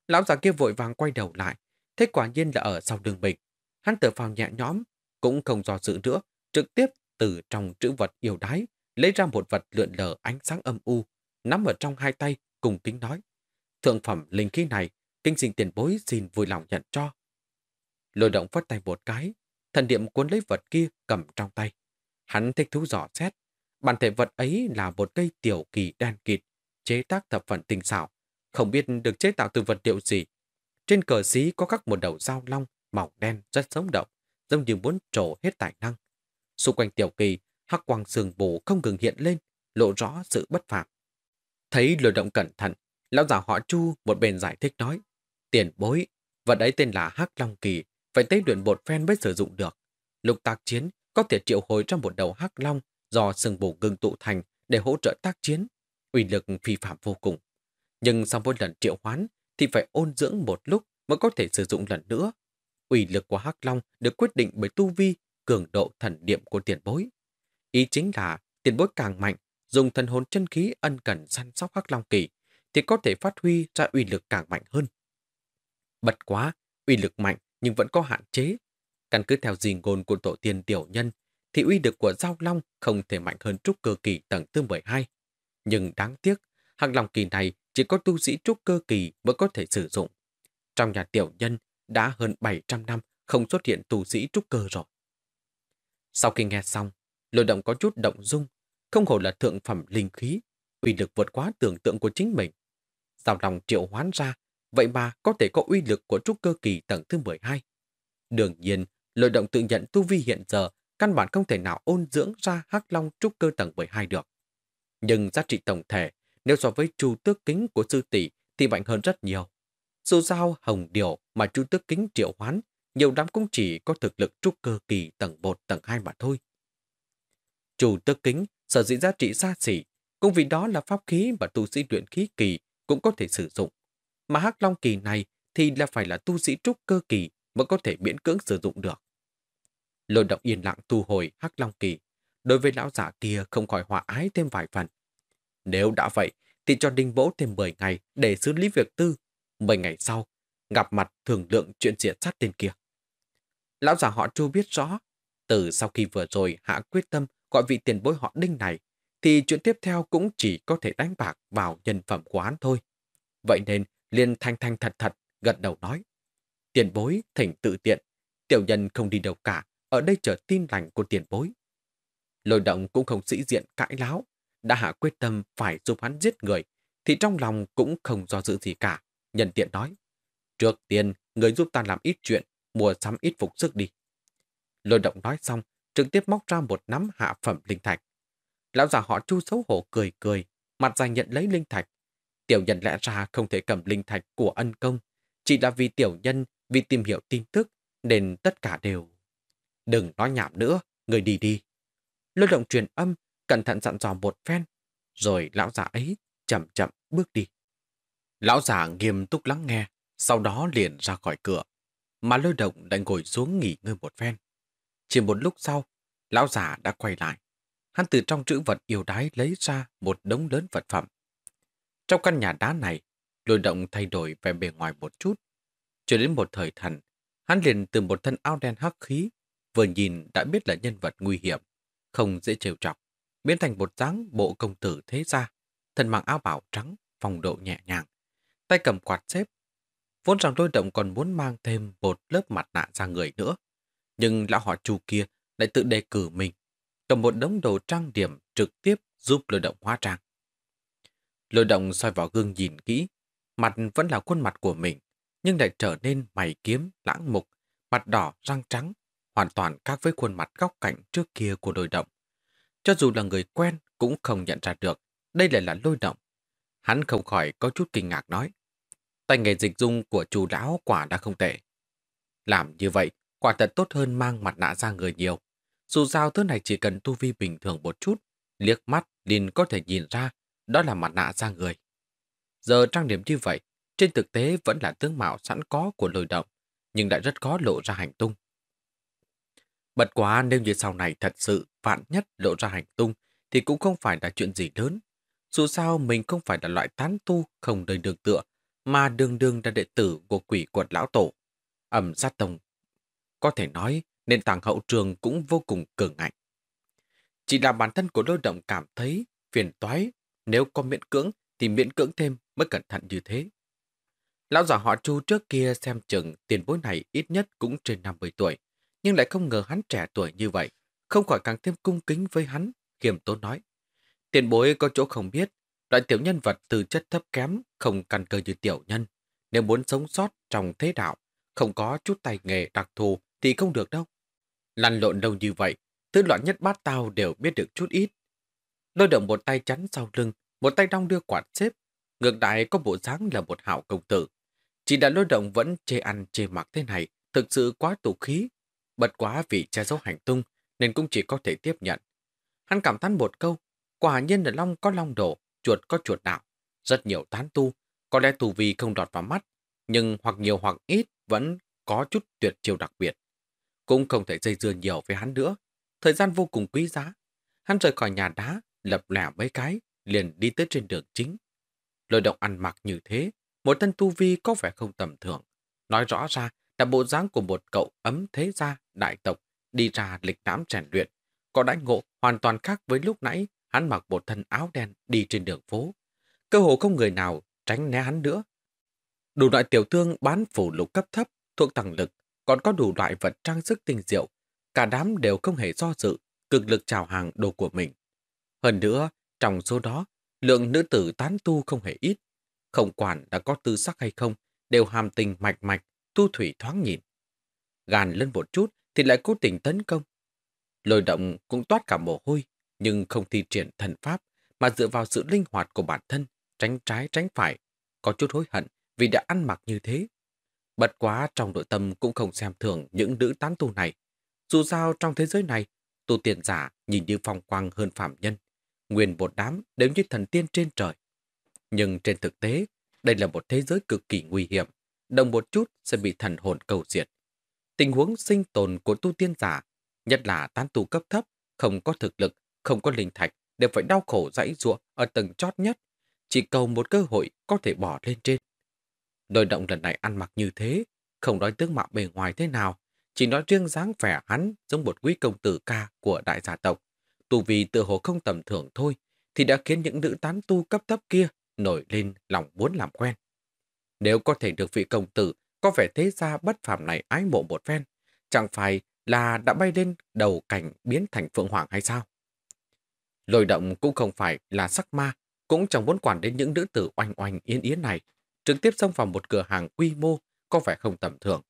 Lão già kia vội vàng quay đầu lại, thế quả nhiên là ở sau đường mình. Hắn tự phào nhẹ nhõm, cũng không do dự nữa, trực tiếp từ trong chữ vật yêu đái, lấy ra một vật lượn lờ ánh sáng âm u, nắm ở trong hai tay, cùng kính nói. Thượng phẩm linh khí này, kinh sinh tiền bối xin vui lòng nhận cho. Lôi động phất tay một cái, thần niệm cuốn lấy vật kia cầm trong tay. Hắn thích thú dò xét. Bản thể vật ấy là một cây tiểu kỳ đen kịt, chế tác thập phần tinh xảo, không biết được chế tạo từ vật liệu gì. Trên cờ xí có các một đầu dao long màu đen rất sống động, giống như muốn trổ hết tài năng. Xung quanh tiểu kỳ, hắc quang sườn bù không ngừng hiện lên, lộ rõ sự bất phạm. Thấy lôi động cẩn thận, lão giả họ Chu một bên giải thích nói, tiền bối, vật ấy tên là hắc long kỳ, phải tây luyện một phen mới sử dụng được. Lục tác chiến có thể triệu hồi trong một đầu hắc long do sừng bổ gừng tụ thành để hỗ trợ tác chiến, uy lực phi phạm vô cùng. Nhưng sau mỗi lần triệu hoán thì phải ôn dưỡng một lúc mới có thể sử dụng lần nữa. Uy lực của hắc long được quyết định bởi tu vi, cường độ thần niệm của tiền bối. Ý chính là tiền bối càng mạnh, dùng thần hồn chân khí ân cần săn sóc hắc long kỳ thì có thể phát huy ra uy lực càng mạnh hơn. Bật quá, uy lực mạnh nhưng vẫn có hạn chế. Căn cứ theo dì ngôn của tổ tiên tiểu nhân, thì uy lực của Giao Long không thể mạnh hơn trúc cơ kỳ tầng thứ 12. Nhưng đáng tiếc, hạc lòng kỳ này chỉ có tu sĩ trúc cơ kỳ mới có thể sử dụng. Trong nhà tiểu nhân đã hơn 700 năm không xuất hiện tu sĩ trúc cơ rồi. Sau khi nghe xong, lôi động có chút động dung, không hổ là thượng phẩm linh khí, uy lực vượt quá tưởng tượng của chính mình. Giao lòng triệu hoán ra vậy mà có thể có uy lực của trúc cơ kỳ tầng thứ 12. Đương nhiên, lợi động tự nhận tu vi hiện giờ căn bản không thể nào ôn dưỡng ra hắc long trúc cơ tầng 12 được. Nhưng giá trị tổng thể, nếu so với chu tước kính của sư tỷ thì mạnh hơn rất nhiều. Dù sao hồng điều mà chu tước kính triệu hoán, nhiều đám cũng chỉ có thực lực trúc cơ kỳ tầng 1, tầng 2 mà thôi. Chu tước kính sở dĩ giá trị xa xỉ, cũng vì đó là pháp khí mà tu sĩ luyện khí kỳ cũng có thể sử dụng mà hắc long kỳ này thì là phải là tu sĩ trúc cơ kỳ mới có thể miễn cưỡng sử dụng được. Lôi động yên lặng thu hồi hắc long kỳ, đối với lão giả kia không khỏi hòa ái thêm vài phần. Nếu đã vậy, thì cho đinh vỗ thêm 10 ngày để xử lý việc tư. 10 ngày sau, gặp mặt thường lượng chuyện diệt sát tên kia. Lão giả họ chu biết rõ, từ sau khi vừa rồi hạ quyết tâm gọi vị tiền bối họ đinh này, thì chuyện tiếp theo cũng chỉ có thể đánh bạc vào nhân phẩm của hắn thôi. Vậy nên, liền thanh thanh thật thật, gật đầu nói. Tiền bối thỉnh tự tiện, tiểu nhân không đi đâu cả, ở đây chờ tin lành của tiền bối. Lôi động cũng không sĩ diện cãi láo, đã hạ quyết tâm phải giúp hắn giết người, thì trong lòng cũng không do dự gì cả. Nhân tiện nói, trước tiên người giúp ta làm ít chuyện, mua sắm ít phục sức đi. Lôi động nói xong, trực tiếp móc ra một nắm hạ phẩm linh thạch. Lão già họ chu xấu hổ cười cười, mặt dài nhận lấy linh thạch, Tiểu nhân lẽ ra không thể cầm linh thạch của ân công, chỉ là vì tiểu nhân, vì tìm hiểu tin tức, nên tất cả đều. Đừng nói nhảm nữa, người đi đi. Lôi động truyền âm, cẩn thận dặn dò một phen, rồi lão già ấy chậm chậm bước đi. Lão già nghiêm túc lắng nghe, sau đó liền ra khỏi cửa, mà lôi động lại ngồi xuống nghỉ ngơi một phen. Chỉ một lúc sau, lão già đã quay lại. Hắn từ trong chữ vật yêu đái lấy ra một đống lớn vật phẩm, trong căn nhà đá này, lôi động thay đổi về bề ngoài một chút. Cho đến một thời thần, hắn liền từ một thân áo đen hắc khí, vừa nhìn đã biết là nhân vật nguy hiểm, không dễ trêu chọc, biến thành một dáng bộ công tử thế gia, thân mặc áo bảo trắng, phong độ nhẹ nhàng, tay cầm quạt xếp. Vốn rằng lôi động còn muốn mang thêm một lớp mặt nạ ra người nữa, nhưng lão họ chu kia lại tự đề cử mình, cầm một đống đồ trang điểm trực tiếp giúp lôi động hóa trang. Lôi động soi vào gương nhìn kỹ, mặt vẫn là khuôn mặt của mình, nhưng lại trở nên mày kiếm, lãng mục, mặt đỏ, răng trắng, hoàn toàn khác với khuôn mặt góc cạnh trước kia của lôi động. Cho dù là người quen cũng không nhận ra được, đây lại là lôi động. Hắn không khỏi có chút kinh ngạc nói. Tay nghề dịch dung của chú lão quả đã không tệ. Làm như vậy, quả thật tốt hơn mang mặt nạ ra người nhiều. Dù sao thứ này chỉ cần tu vi bình thường một chút, liếc mắt liền có thể nhìn ra đó là mặt nạ ra người. Giờ trang điểm như vậy, trên thực tế vẫn là tướng mạo sẵn có của lôi động, nhưng lại rất khó lộ ra hành tung. Bật quá nếu như sau này thật sự vạn nhất lộ ra hành tung thì cũng không phải là chuyện gì lớn. Dù sao mình không phải là loại tán tu không đời đường tựa, mà đường đường là đệ tử của quỷ quật lão tổ, ẩm sát tông. Có thể nói, nền tảng hậu trường cũng vô cùng cường ngạnh. Chỉ là bản thân của lôi động cảm thấy phiền toái nếu có miễn cưỡng thì miễn cưỡng thêm mới cẩn thận như thế. Lão già họ Chu trước kia xem chừng tiền bối này ít nhất cũng trên 50 tuổi, nhưng lại không ngờ hắn trẻ tuổi như vậy, không khỏi càng thêm cung kính với hắn, kiềm tốn nói. Tiền bối có chỗ không biết, loại tiểu nhân vật từ chất thấp kém, không căn cơ như tiểu nhân. Nếu muốn sống sót trong thế đạo, không có chút tài nghề đặc thù thì không được đâu. Lăn lộn đâu như vậy, tư loạn nhất bát tao đều biết được chút ít, lôi động một tay chắn sau lưng, một tay đong đưa quạt xếp. Ngược lại có bộ dáng là một hảo công tử. Chỉ đã lôi động vẫn chê ăn chê mặc thế này, thực sự quá tủ khí. Bật quá vì che giấu hành tung, nên cũng chỉ có thể tiếp nhận. Hắn cảm thán một câu, quả nhiên là long có long đổ, chuột có chuột đạo. Rất nhiều tán tu, có lẽ tù vi không đọt vào mắt, nhưng hoặc nhiều hoặc ít vẫn có chút tuyệt chiêu đặc biệt. Cũng không thể dây dưa nhiều với hắn nữa, thời gian vô cùng quý giá. Hắn rời khỏi nhà đá, lập lẻ mấy cái, liền đi tới trên đường chính. Lôi động ăn mặc như thế, một thân tu vi có vẻ không tầm thường. Nói rõ ra là bộ dáng của một cậu ấm thế gia, đại tộc, đi ra lịch đám rèn luyện. Có đánh ngộ hoàn toàn khác với lúc nãy hắn mặc một thân áo đen đi trên đường phố. Cơ hồ không người nào tránh né hắn nữa. Đủ loại tiểu thương bán phủ lục cấp thấp, thuộc tăng lực, còn có đủ loại vật trang sức tinh diệu. Cả đám đều không hề do dự, cực lực chào hàng đồ của mình. Hơn nữa, trong số đó, lượng nữ tử tán tu không hề ít. Không quản đã có tư sắc hay không, đều hàm tình mạch mạch, tu thủy thoáng nhìn. Gàn lên một chút thì lại cố tình tấn công. Lôi động cũng toát cả mồ hôi, nhưng không thi triển thần pháp, mà dựa vào sự linh hoạt của bản thân, tránh trái tránh phải, có chút hối hận vì đã ăn mặc như thế. Bật quá trong nội tâm cũng không xem thường những nữ tán tu này. Dù sao trong thế giới này, tu tiền giả nhìn như phong quang hơn phạm nhân nguyên một đám đều như thần tiên trên trời. Nhưng trên thực tế, đây là một thế giới cực kỳ nguy hiểm, đồng một chút sẽ bị thần hồn cầu diệt. Tình huống sinh tồn của tu tiên giả, nhất là tán tu cấp thấp, không có thực lực, không có linh thạch, đều phải đau khổ dãy ruộng ở tầng chót nhất, chỉ cầu một cơ hội có thể bỏ lên trên. Đôi động lần này ăn mặc như thế, không nói tướng mạo bề ngoài thế nào, chỉ nói riêng dáng vẻ hắn giống một quý công tử ca của đại gia tộc, tù vì tự hồ không tầm thường thôi, thì đã khiến những nữ tán tu cấp thấp kia nổi lên lòng muốn làm quen. Nếu có thể được vị công tử có vẻ thế gia bất phàm này ái mộ một phen, chẳng phải là đã bay lên đầu cảnh biến thành phượng hoàng hay sao? Lôi động cũng không phải là sắc ma, cũng chẳng muốn quản đến những nữ tử oanh oanh yên yến này, trực tiếp xông vào một cửa hàng quy mô có vẻ không tầm thường.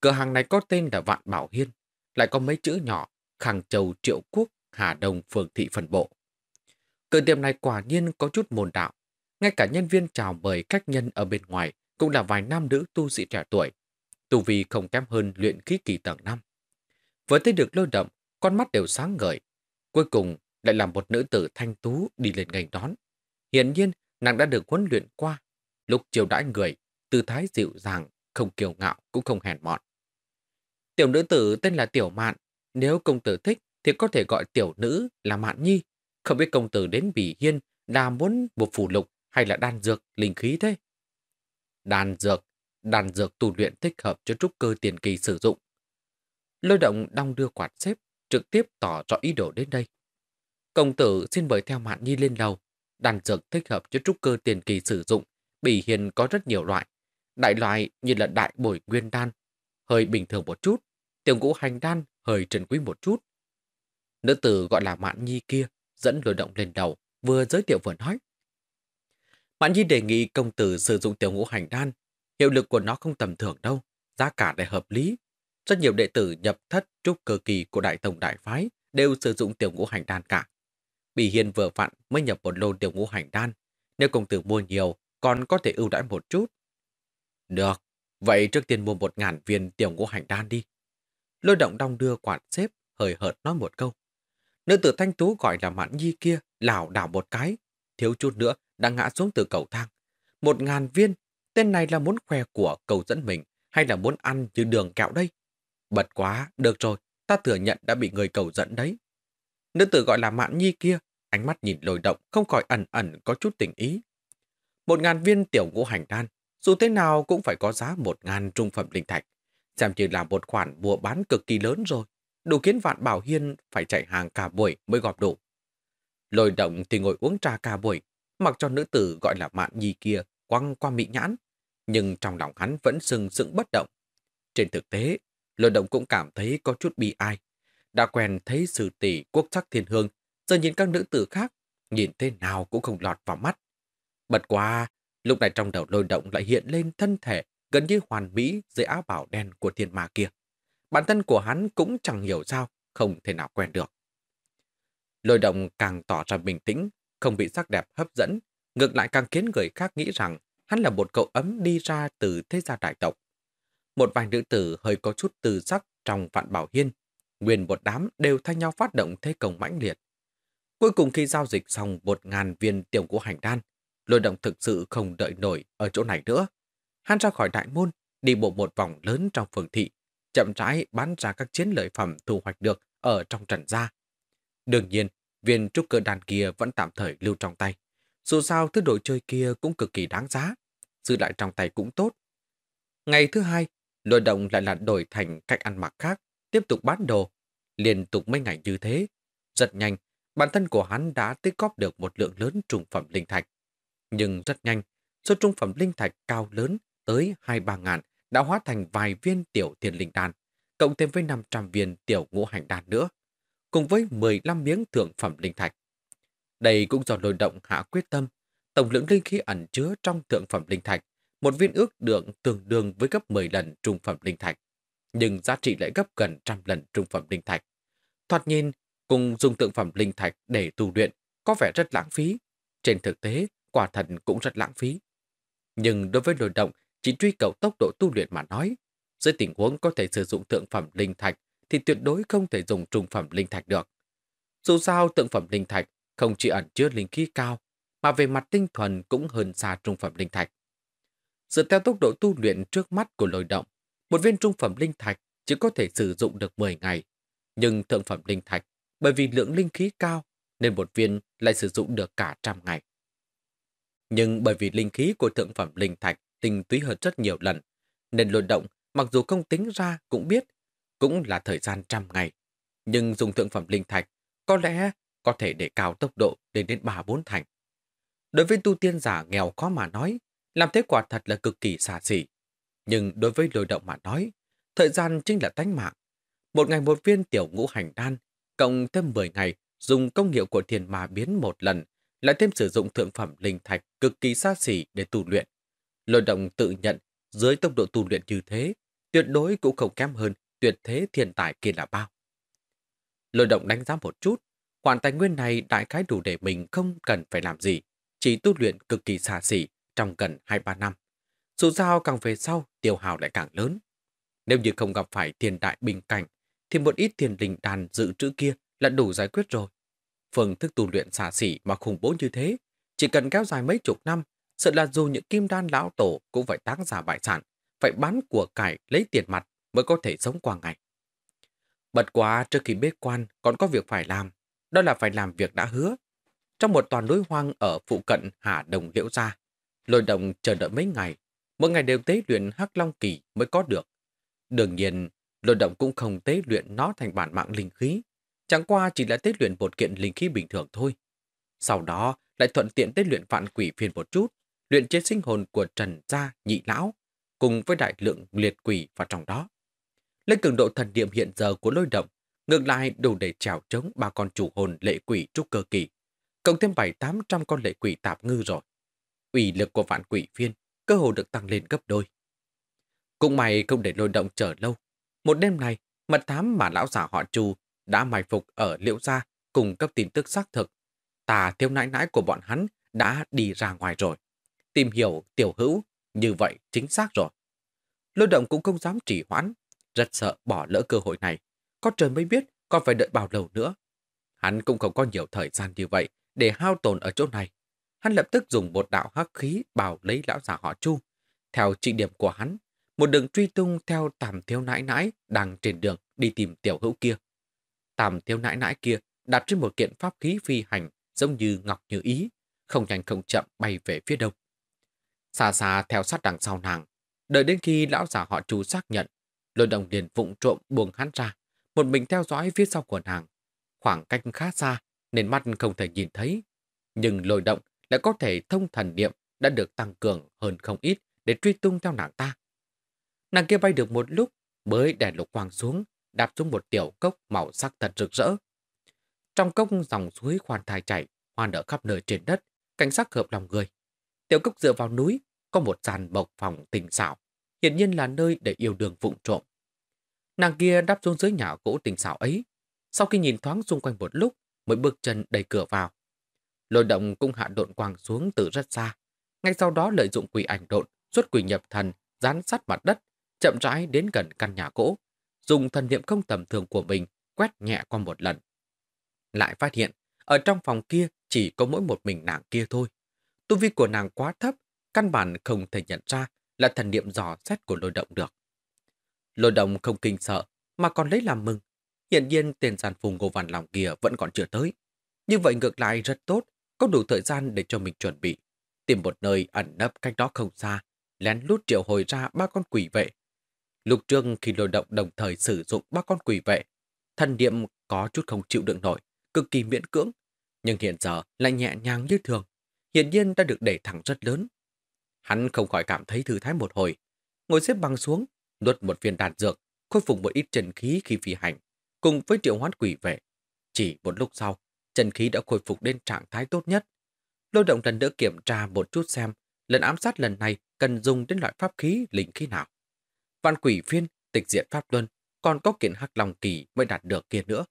Cửa hàng này có tên là Vạn Bảo Hiên, lại có mấy chữ nhỏ Khang Châu Triệu Quốc Hà Đông phường thị phần bộ. Cửa tiệm này quả nhiên có chút môn đạo. Ngay cả nhân viên chào mời khách nhân ở bên ngoài cũng là vài nam nữ tu sĩ trẻ tuổi. Tu vi không kém hơn luyện khí kỳ tầng 5. Với thấy được lôi động, con mắt đều sáng ngời. Cuối cùng lại là một nữ tử thanh tú đi lên ngành đón. Hiển nhiên, nàng đã được huấn luyện qua. Lúc chiều đãi người, tư thái dịu dàng, không kiêu ngạo cũng không hèn mọn. Tiểu nữ tử tên là Tiểu Mạn, nếu công tử thích thì có thể gọi tiểu nữ là Mạn Nhi. Không biết công tử đến Bỉ Hiên là muốn một phù lục hay là đan dược, linh khí thế? Đan dược, đan dược tu luyện thích hợp cho trúc cơ tiền kỳ sử dụng. Lôi động đong đưa quạt xếp, trực tiếp tỏ rõ ý đồ đến đây. Công tử xin mời theo Mạn Nhi lên đầu. Đan dược thích hợp cho trúc cơ tiền kỳ sử dụng. Bỉ Hiên có rất nhiều loại. Đại loại như là đại bồi nguyên đan, hơi bình thường một chút, tiểu ngũ hành đan hơi trần quý một chút, Nữ tử gọi là Mạn Nhi kia, dẫn lôi động lên đầu, vừa giới thiệu vừa nói. Mạn Nhi đề nghị công tử sử dụng tiểu ngũ hành đan, hiệu lực của nó không tầm thường đâu, giá cả lại hợp lý. Rất nhiều đệ tử nhập thất trúc cơ kỳ của đại tổng đại phái đều sử dụng tiểu ngũ hành đan cả. bị hiền vừa vặn mới nhập một lô tiểu ngũ hành đan, nếu công tử mua nhiều còn có thể ưu đãi một chút. Được, vậy trước tiên mua một ngàn viên tiểu ngũ hành đan đi. Lôi động đong đưa quản xếp, hời hợt nói một câu. Nữ tử thanh tú gọi là mạn nhi kia, lảo đảo một cái, thiếu chút nữa đã ngã xuống từ cầu thang. Một ngàn viên, tên này là muốn khoe của cầu dẫn mình, hay là muốn ăn như đường kẹo đây? Bật quá, được rồi, ta thừa nhận đã bị người cầu dẫn đấy. Nữ tử gọi là mạn nhi kia, ánh mắt nhìn lồi động không khỏi ẩn ẩn có chút tình ý. Một ngàn viên tiểu ngũ hành đan, dù thế nào cũng phải có giá một ngàn trung phẩm linh thạch, xem như là một khoản mua bán cực kỳ lớn rồi đủ khiến Vạn Bảo Hiên phải chạy hàng cả buổi mới gọp đủ. Lôi động thì ngồi uống trà cả buổi, mặc cho nữ tử gọi là mạn nhi kia quăng qua mỹ nhãn, nhưng trong lòng hắn vẫn sừng sững bất động. Trên thực tế, lôi động cũng cảm thấy có chút bi ai. Đã quen thấy sự tỷ quốc sắc thiên hương, giờ nhìn các nữ tử khác, nhìn thế nào cũng không lọt vào mắt. Bật quá, lúc này trong đầu lôi động lại hiện lên thân thể gần như hoàn mỹ dưới áo bảo đen của thiên ma kia bản thân của hắn cũng chẳng hiểu sao, không thể nào quen được. Lôi động càng tỏ ra bình tĩnh, không bị sắc đẹp hấp dẫn, ngược lại càng khiến người khác nghĩ rằng hắn là một cậu ấm đi ra từ thế gia đại tộc. Một vài nữ tử hơi có chút từ sắc trong vạn bảo hiên, nguyên một đám đều thay nhau phát động thế công mãnh liệt. Cuối cùng khi giao dịch xong một ngàn viên tiểu của hành đan, lôi động thực sự không đợi nổi ở chỗ này nữa. Hắn ra khỏi đại môn, đi bộ một vòng lớn trong phường thị, chậm rãi bán ra các chiến lợi phẩm thu hoạch được ở trong trần gia. Đương nhiên, viên trúc cơ đàn kia vẫn tạm thời lưu trong tay. Dù sao thứ đồ chơi kia cũng cực kỳ đáng giá, giữ lại trong tay cũng tốt. Ngày thứ hai, lôi động lại là đổi thành cách ăn mặc khác, tiếp tục bán đồ. Liên tục mấy ngày như thế, rất nhanh, bản thân của hắn đã tích góp được một lượng lớn trùng phẩm linh thạch. Nhưng rất nhanh, số trung phẩm linh thạch cao lớn tới 2-3 ngàn đã hóa thành vài viên tiểu thiên linh đan, cộng thêm với 500 viên tiểu ngũ hành đan nữa, cùng với 15 miếng thượng phẩm linh thạch. Đây cũng do lôi động hạ quyết tâm, tổng lượng linh khí ẩn chứa trong thượng phẩm linh thạch, một viên ước lượng tương đương với gấp 10 lần trung phẩm linh thạch, nhưng giá trị lại gấp gần trăm lần trung phẩm linh thạch. Thoạt nhìn, cùng dùng thượng phẩm linh thạch để tu luyện có vẻ rất lãng phí. Trên thực tế, quả thần cũng rất lãng phí. Nhưng đối với lôi động chỉ truy cầu tốc độ tu luyện mà nói, dưới tình huống có thể sử dụng tượng phẩm linh thạch thì tuyệt đối không thể dùng trung phẩm linh thạch được. Dù sao tượng phẩm linh thạch không chỉ ẩn chứa linh khí cao, mà về mặt tinh thuần cũng hơn xa trung phẩm linh thạch. Dựa theo tốc độ tu luyện trước mắt của lôi động, một viên trung phẩm linh thạch chỉ có thể sử dụng được 10 ngày. Nhưng thượng phẩm linh thạch, bởi vì lượng linh khí cao, nên một viên lại sử dụng được cả trăm ngày. Nhưng bởi vì linh khí của thượng phẩm linh thạch tinh túy hơn rất nhiều lần. Nên luận động, mặc dù không tính ra cũng biết, cũng là thời gian trăm ngày. Nhưng dùng thượng phẩm linh thạch, có lẽ có thể để cao tốc độ lên đến ba bốn thành. Đối với tu tiên giả nghèo khó mà nói, làm thế quả thật là cực kỳ xa xỉ. Nhưng đối với lôi động mà nói, thời gian chính là tánh mạng. Một ngày một viên tiểu ngũ hành đan, cộng thêm 10 ngày dùng công hiệu của thiền mà biến một lần, lại thêm sử dụng thượng phẩm linh thạch cực kỳ xa xỉ để tu luyện. Lôi động tự nhận, dưới tốc độ tu luyện như thế, tuyệt đối cũng không kém hơn tuyệt thế thiên tài kia là bao. Lôi động đánh giá một chút, khoản tài nguyên này đại khái đủ để mình không cần phải làm gì, chỉ tu luyện cực kỳ xa xỉ trong gần 2-3 năm. Dù sao càng về sau, tiêu hào lại càng lớn. Nếu như không gặp phải thiên đại bình cảnh, thì một ít tiền linh đàn dự trữ kia là đủ giải quyết rồi. Phương thức tu luyện xả xỉ mà khủng bố như thế, chỉ cần kéo dài mấy chục năm Sợ là dù những kim đan lão tổ cũng phải tác giả bại sản, phải bán của cải lấy tiền mặt mới có thể sống qua ngày. Bật quá trước khi bế quan còn có việc phải làm, đó là phải làm việc đã hứa. Trong một toàn núi hoang ở phụ cận Hà Đồng Liễu Gia, lôi đồng chờ đợi mấy ngày, mỗi ngày đều tế luyện Hắc Long Kỳ mới có được. Đương nhiên, lôi đồng cũng không tế luyện nó thành bản mạng linh khí, chẳng qua chỉ là tế luyện một kiện linh khí bình thường thôi. Sau đó lại thuận tiện tế luyện vạn quỷ phiền một chút, luyện chế sinh hồn của Trần Gia Nhị Lão cùng với đại lượng liệt quỷ vào trong đó. lấy cường độ thần niệm hiện giờ của lôi động, ngược lại đủ để trèo chống ba con chủ hồn lệ quỷ trúc cơ kỳ, cộng thêm bảy tám trăm con lệ quỷ tạp ngư rồi. Ủy lực của vạn quỷ viên cơ hồ được tăng lên gấp đôi. Cũng may không để lôi động chờ lâu. Một đêm này, mật thám mà lão giả họ chu đã mài phục ở liễu gia cung cấp tin tức xác thực. Tà thiếu nãi nãi của bọn hắn đã đi ra ngoài rồi tìm hiểu tiểu hữu, như vậy chính xác rồi. Lôi động cũng không dám trì hoãn, rất sợ bỏ lỡ cơ hội này. Có trời mới biết còn phải đợi bao lâu nữa. Hắn cũng không có nhiều thời gian như vậy để hao tồn ở chỗ này. Hắn lập tức dùng một đạo hắc khí bảo lấy lão già họ Chu. Theo trị điểm của hắn, một đường truy tung theo tàm thiếu nãi nãi đang trên đường đi tìm tiểu hữu kia. Tàm thiếu nãi nãi kia đặt trên một kiện pháp khí phi hành giống như ngọc như ý, không nhanh không chậm bay về phía đông. Xa xa theo sát đằng sau nàng, đợi đến khi lão già họ chú xác nhận, lôi đồng liền vụng trộm buông hắn ra, một mình theo dõi phía sau của nàng. Khoảng cách khá xa, nên mắt không thể nhìn thấy. Nhưng lôi động lại có thể thông thần niệm đã được tăng cường hơn không ít để truy tung theo nàng ta. Nàng kia bay được một lúc mới đè lục quang xuống, đạp xuống một tiểu cốc màu sắc thật rực rỡ. Trong cốc dòng suối khoan thai chảy, hoa nở khắp nơi trên đất, cảnh sắc hợp lòng người. Tiểu cốc dựa vào núi, có một sàn bọc phòng tình xảo, hiển nhiên là nơi để yêu đường vụng trộm. Nàng kia đáp xuống dưới nhà gỗ tình xảo ấy, sau khi nhìn thoáng xung quanh một lúc mới bước chân đẩy cửa vào. Lôi động cũng hạ độn quang xuống từ rất xa, ngay sau đó lợi dụng quỷ ảnh độn, xuất quỷ nhập thần, dán sát mặt đất, chậm rãi đến gần căn nhà gỗ, dùng thần niệm không tầm thường của mình quét nhẹ qua một lần. Lại phát hiện, ở trong phòng kia chỉ có mỗi một mình nàng kia thôi tu vi của nàng quá thấp, căn bản không thể nhận ra là thần niệm dò xét của lôi động được. Lôi động không kinh sợ, mà còn lấy làm mừng. Hiện nhiên tiền giàn phùng Ngô Văn Lòng kia vẫn còn chưa tới. Như vậy ngược lại rất tốt, có đủ thời gian để cho mình chuẩn bị. Tìm một nơi ẩn nấp cách đó không xa, lén lút triệu hồi ra ba con quỷ vệ. Lục trương khi lôi động đồng thời sử dụng ba con quỷ vệ, thần niệm có chút không chịu đựng nổi, cực kỳ miễn cưỡng, nhưng hiện giờ lại nhẹ nhàng như thường hiển nhiên đã được đẩy thẳng rất lớn. Hắn không khỏi cảm thấy thư thái một hồi, ngồi xếp bằng xuống, nuốt một viên đàn dược, khôi phục một ít chân khí khi phi hành, cùng với triệu hoán quỷ về. Chỉ một lúc sau, chân khí đã khôi phục đến trạng thái tốt nhất. Lôi động lần nữa kiểm tra một chút xem, lần ám sát lần này cần dùng đến loại pháp khí linh khí nào. Văn quỷ phiên, tịch diện pháp luân, còn có kiện hắc lòng kỳ mới đạt được kia nữa.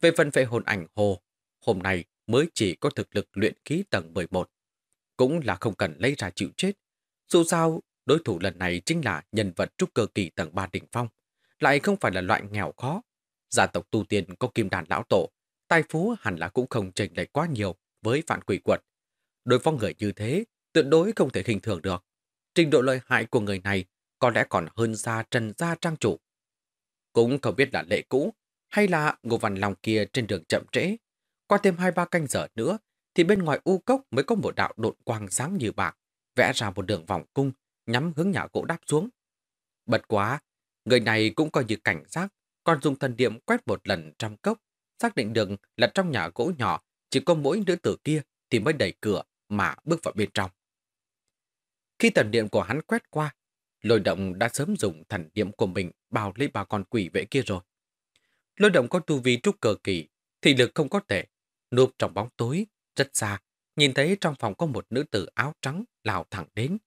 Về phần phệ hồn ảnh hồ, hôm nay mới chỉ có thực lực luyện khí tầng 11, cũng là không cần lấy ra chịu chết. Dù sao, đối thủ lần này chính là nhân vật trúc cơ kỳ tầng 3 đỉnh phong, lại không phải là loại nghèo khó. Gia tộc tu tiên có kim đàn lão tổ, tài phú hẳn là cũng không chênh lệch quá nhiều với phản quỷ quật. Đối phó người như thế, tuyệt đối không thể khinh thường được. Trình độ lợi hại của người này có lẽ còn hơn xa trần gia trang chủ. Cũng không biết là lệ cũ hay là Ngô Văn lòng kia trên đường chậm trễ. Qua thêm hai ba canh giờ nữa thì bên ngoài u cốc mới có một đạo đột quang sáng như bạc, vẽ ra một đường vòng cung, nhắm hướng nhà gỗ đáp xuống. Bật quá, người này cũng coi như cảnh giác, còn dùng thần điểm quét một lần trong cốc, xác định được là trong nhà gỗ nhỏ chỉ có mỗi nữ tử kia thì mới đẩy cửa mà bước vào bên trong. Khi thần điện của hắn quét qua, lôi động đã sớm dùng thần điểm của mình bao lấy bà con quỷ vệ kia rồi. Lôi động có tu vi trúc cờ kỳ, thì lực không có tệ, núp trong bóng tối, rất xa, nhìn thấy trong phòng có một nữ tử áo trắng lao thẳng đến.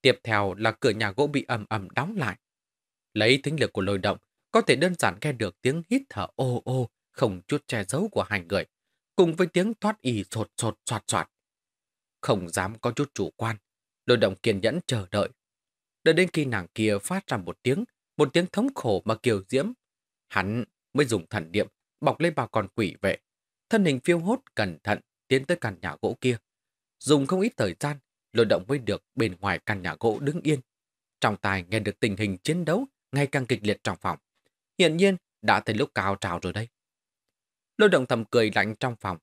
Tiếp theo là cửa nhà gỗ bị ầm ầm đóng lại. Lấy thính lực của lôi động, có thể đơn giản nghe được tiếng hít thở ô ô, không chút che giấu của hai người, cùng với tiếng thoát y sột sột soạt soạt. Không dám có chút chủ quan, lôi động kiên nhẫn chờ đợi. Đợi đến khi nàng kia phát ra một tiếng, một tiếng thống khổ mà kiều diễm. Hắn mới dùng thần niệm bọc lấy bà con quỷ vệ. Thân hình phiêu hốt cẩn thận tiến tới căn nhà gỗ kia. Dùng không ít thời gian, lôi động mới được bên ngoài căn nhà gỗ đứng yên. trọng tài nghe được tình hình chiến đấu ngày càng kịch liệt trong phòng. Hiện nhiên, đã tới lúc cao trào rồi đây. Lôi động thầm cười lạnh trong phòng.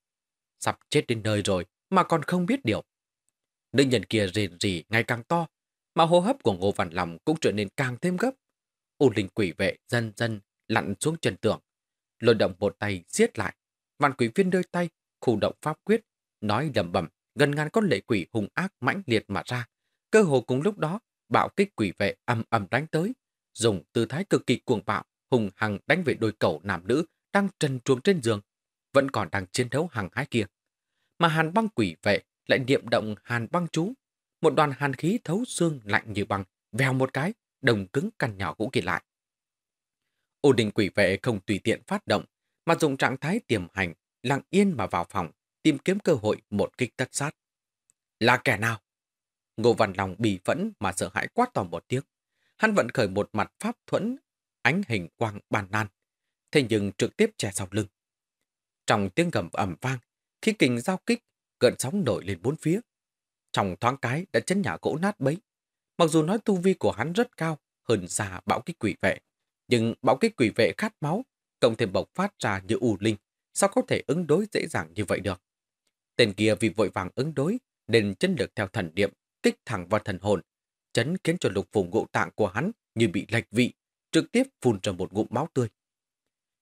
Sắp chết đến nơi rồi, mà còn không biết điều. Nữ nhân kia rền rỉ ngày càng to, mà hô hấp của Ngô Văn Lòng cũng trở nên càng thêm gấp. U linh quỷ vệ dần dần lặn xuống chân tường. Lôi động một tay siết lại, văn quỷ viên đôi tay khu động pháp quyết, nói lầm bẩm gần ngàn con lệ quỷ hùng ác mãnh liệt mà ra. Cơ hồ cùng lúc đó, bạo kích quỷ vệ âm ầm đánh tới, dùng tư thái cực kỳ cuồng bạo, hùng hằng đánh về đôi cầu nam nữ đang trần truồng trên giường, vẫn còn đang chiến đấu hàng hai kia. Mà hàn băng quỷ vệ lại niệm động hàn băng chú, một đoàn hàn khí thấu xương lạnh như băng, vèo một cái, đồng cứng căn nhỏ cũ kỳ lại. ổn định quỷ vệ không tùy tiện phát động, mà dùng trạng thái tiềm hành lặng yên mà vào phòng, tìm kiếm cơ hội một kích tất sát. Là kẻ nào? Ngô Văn Long bì phẫn mà sợ hãi quát to một tiếng. Hắn vẫn khởi một mặt pháp thuẫn, ánh hình quang bàn nan, thế nhưng trực tiếp che sau lưng. Trong tiếng gầm ầm vang, khi kình giao kích, gợn sóng nổi lên bốn phía. Trong thoáng cái đã chấn nhà gỗ nát bấy. Mặc dù nói tu vi của hắn rất cao, hơn xa bão kích quỷ vệ, nhưng bão kích quỷ vệ khát máu, cộng thêm bộc phát ra như u linh, sao có thể ứng đối dễ dàng như vậy được. Tên kia vì vội vàng ứng đối, nên chân lực theo thần niệm kích thẳng vào thần hồn, chấn khiến cho lục vùng ngộ tạng của hắn như bị lệch vị, trực tiếp phun ra một ngụm máu tươi.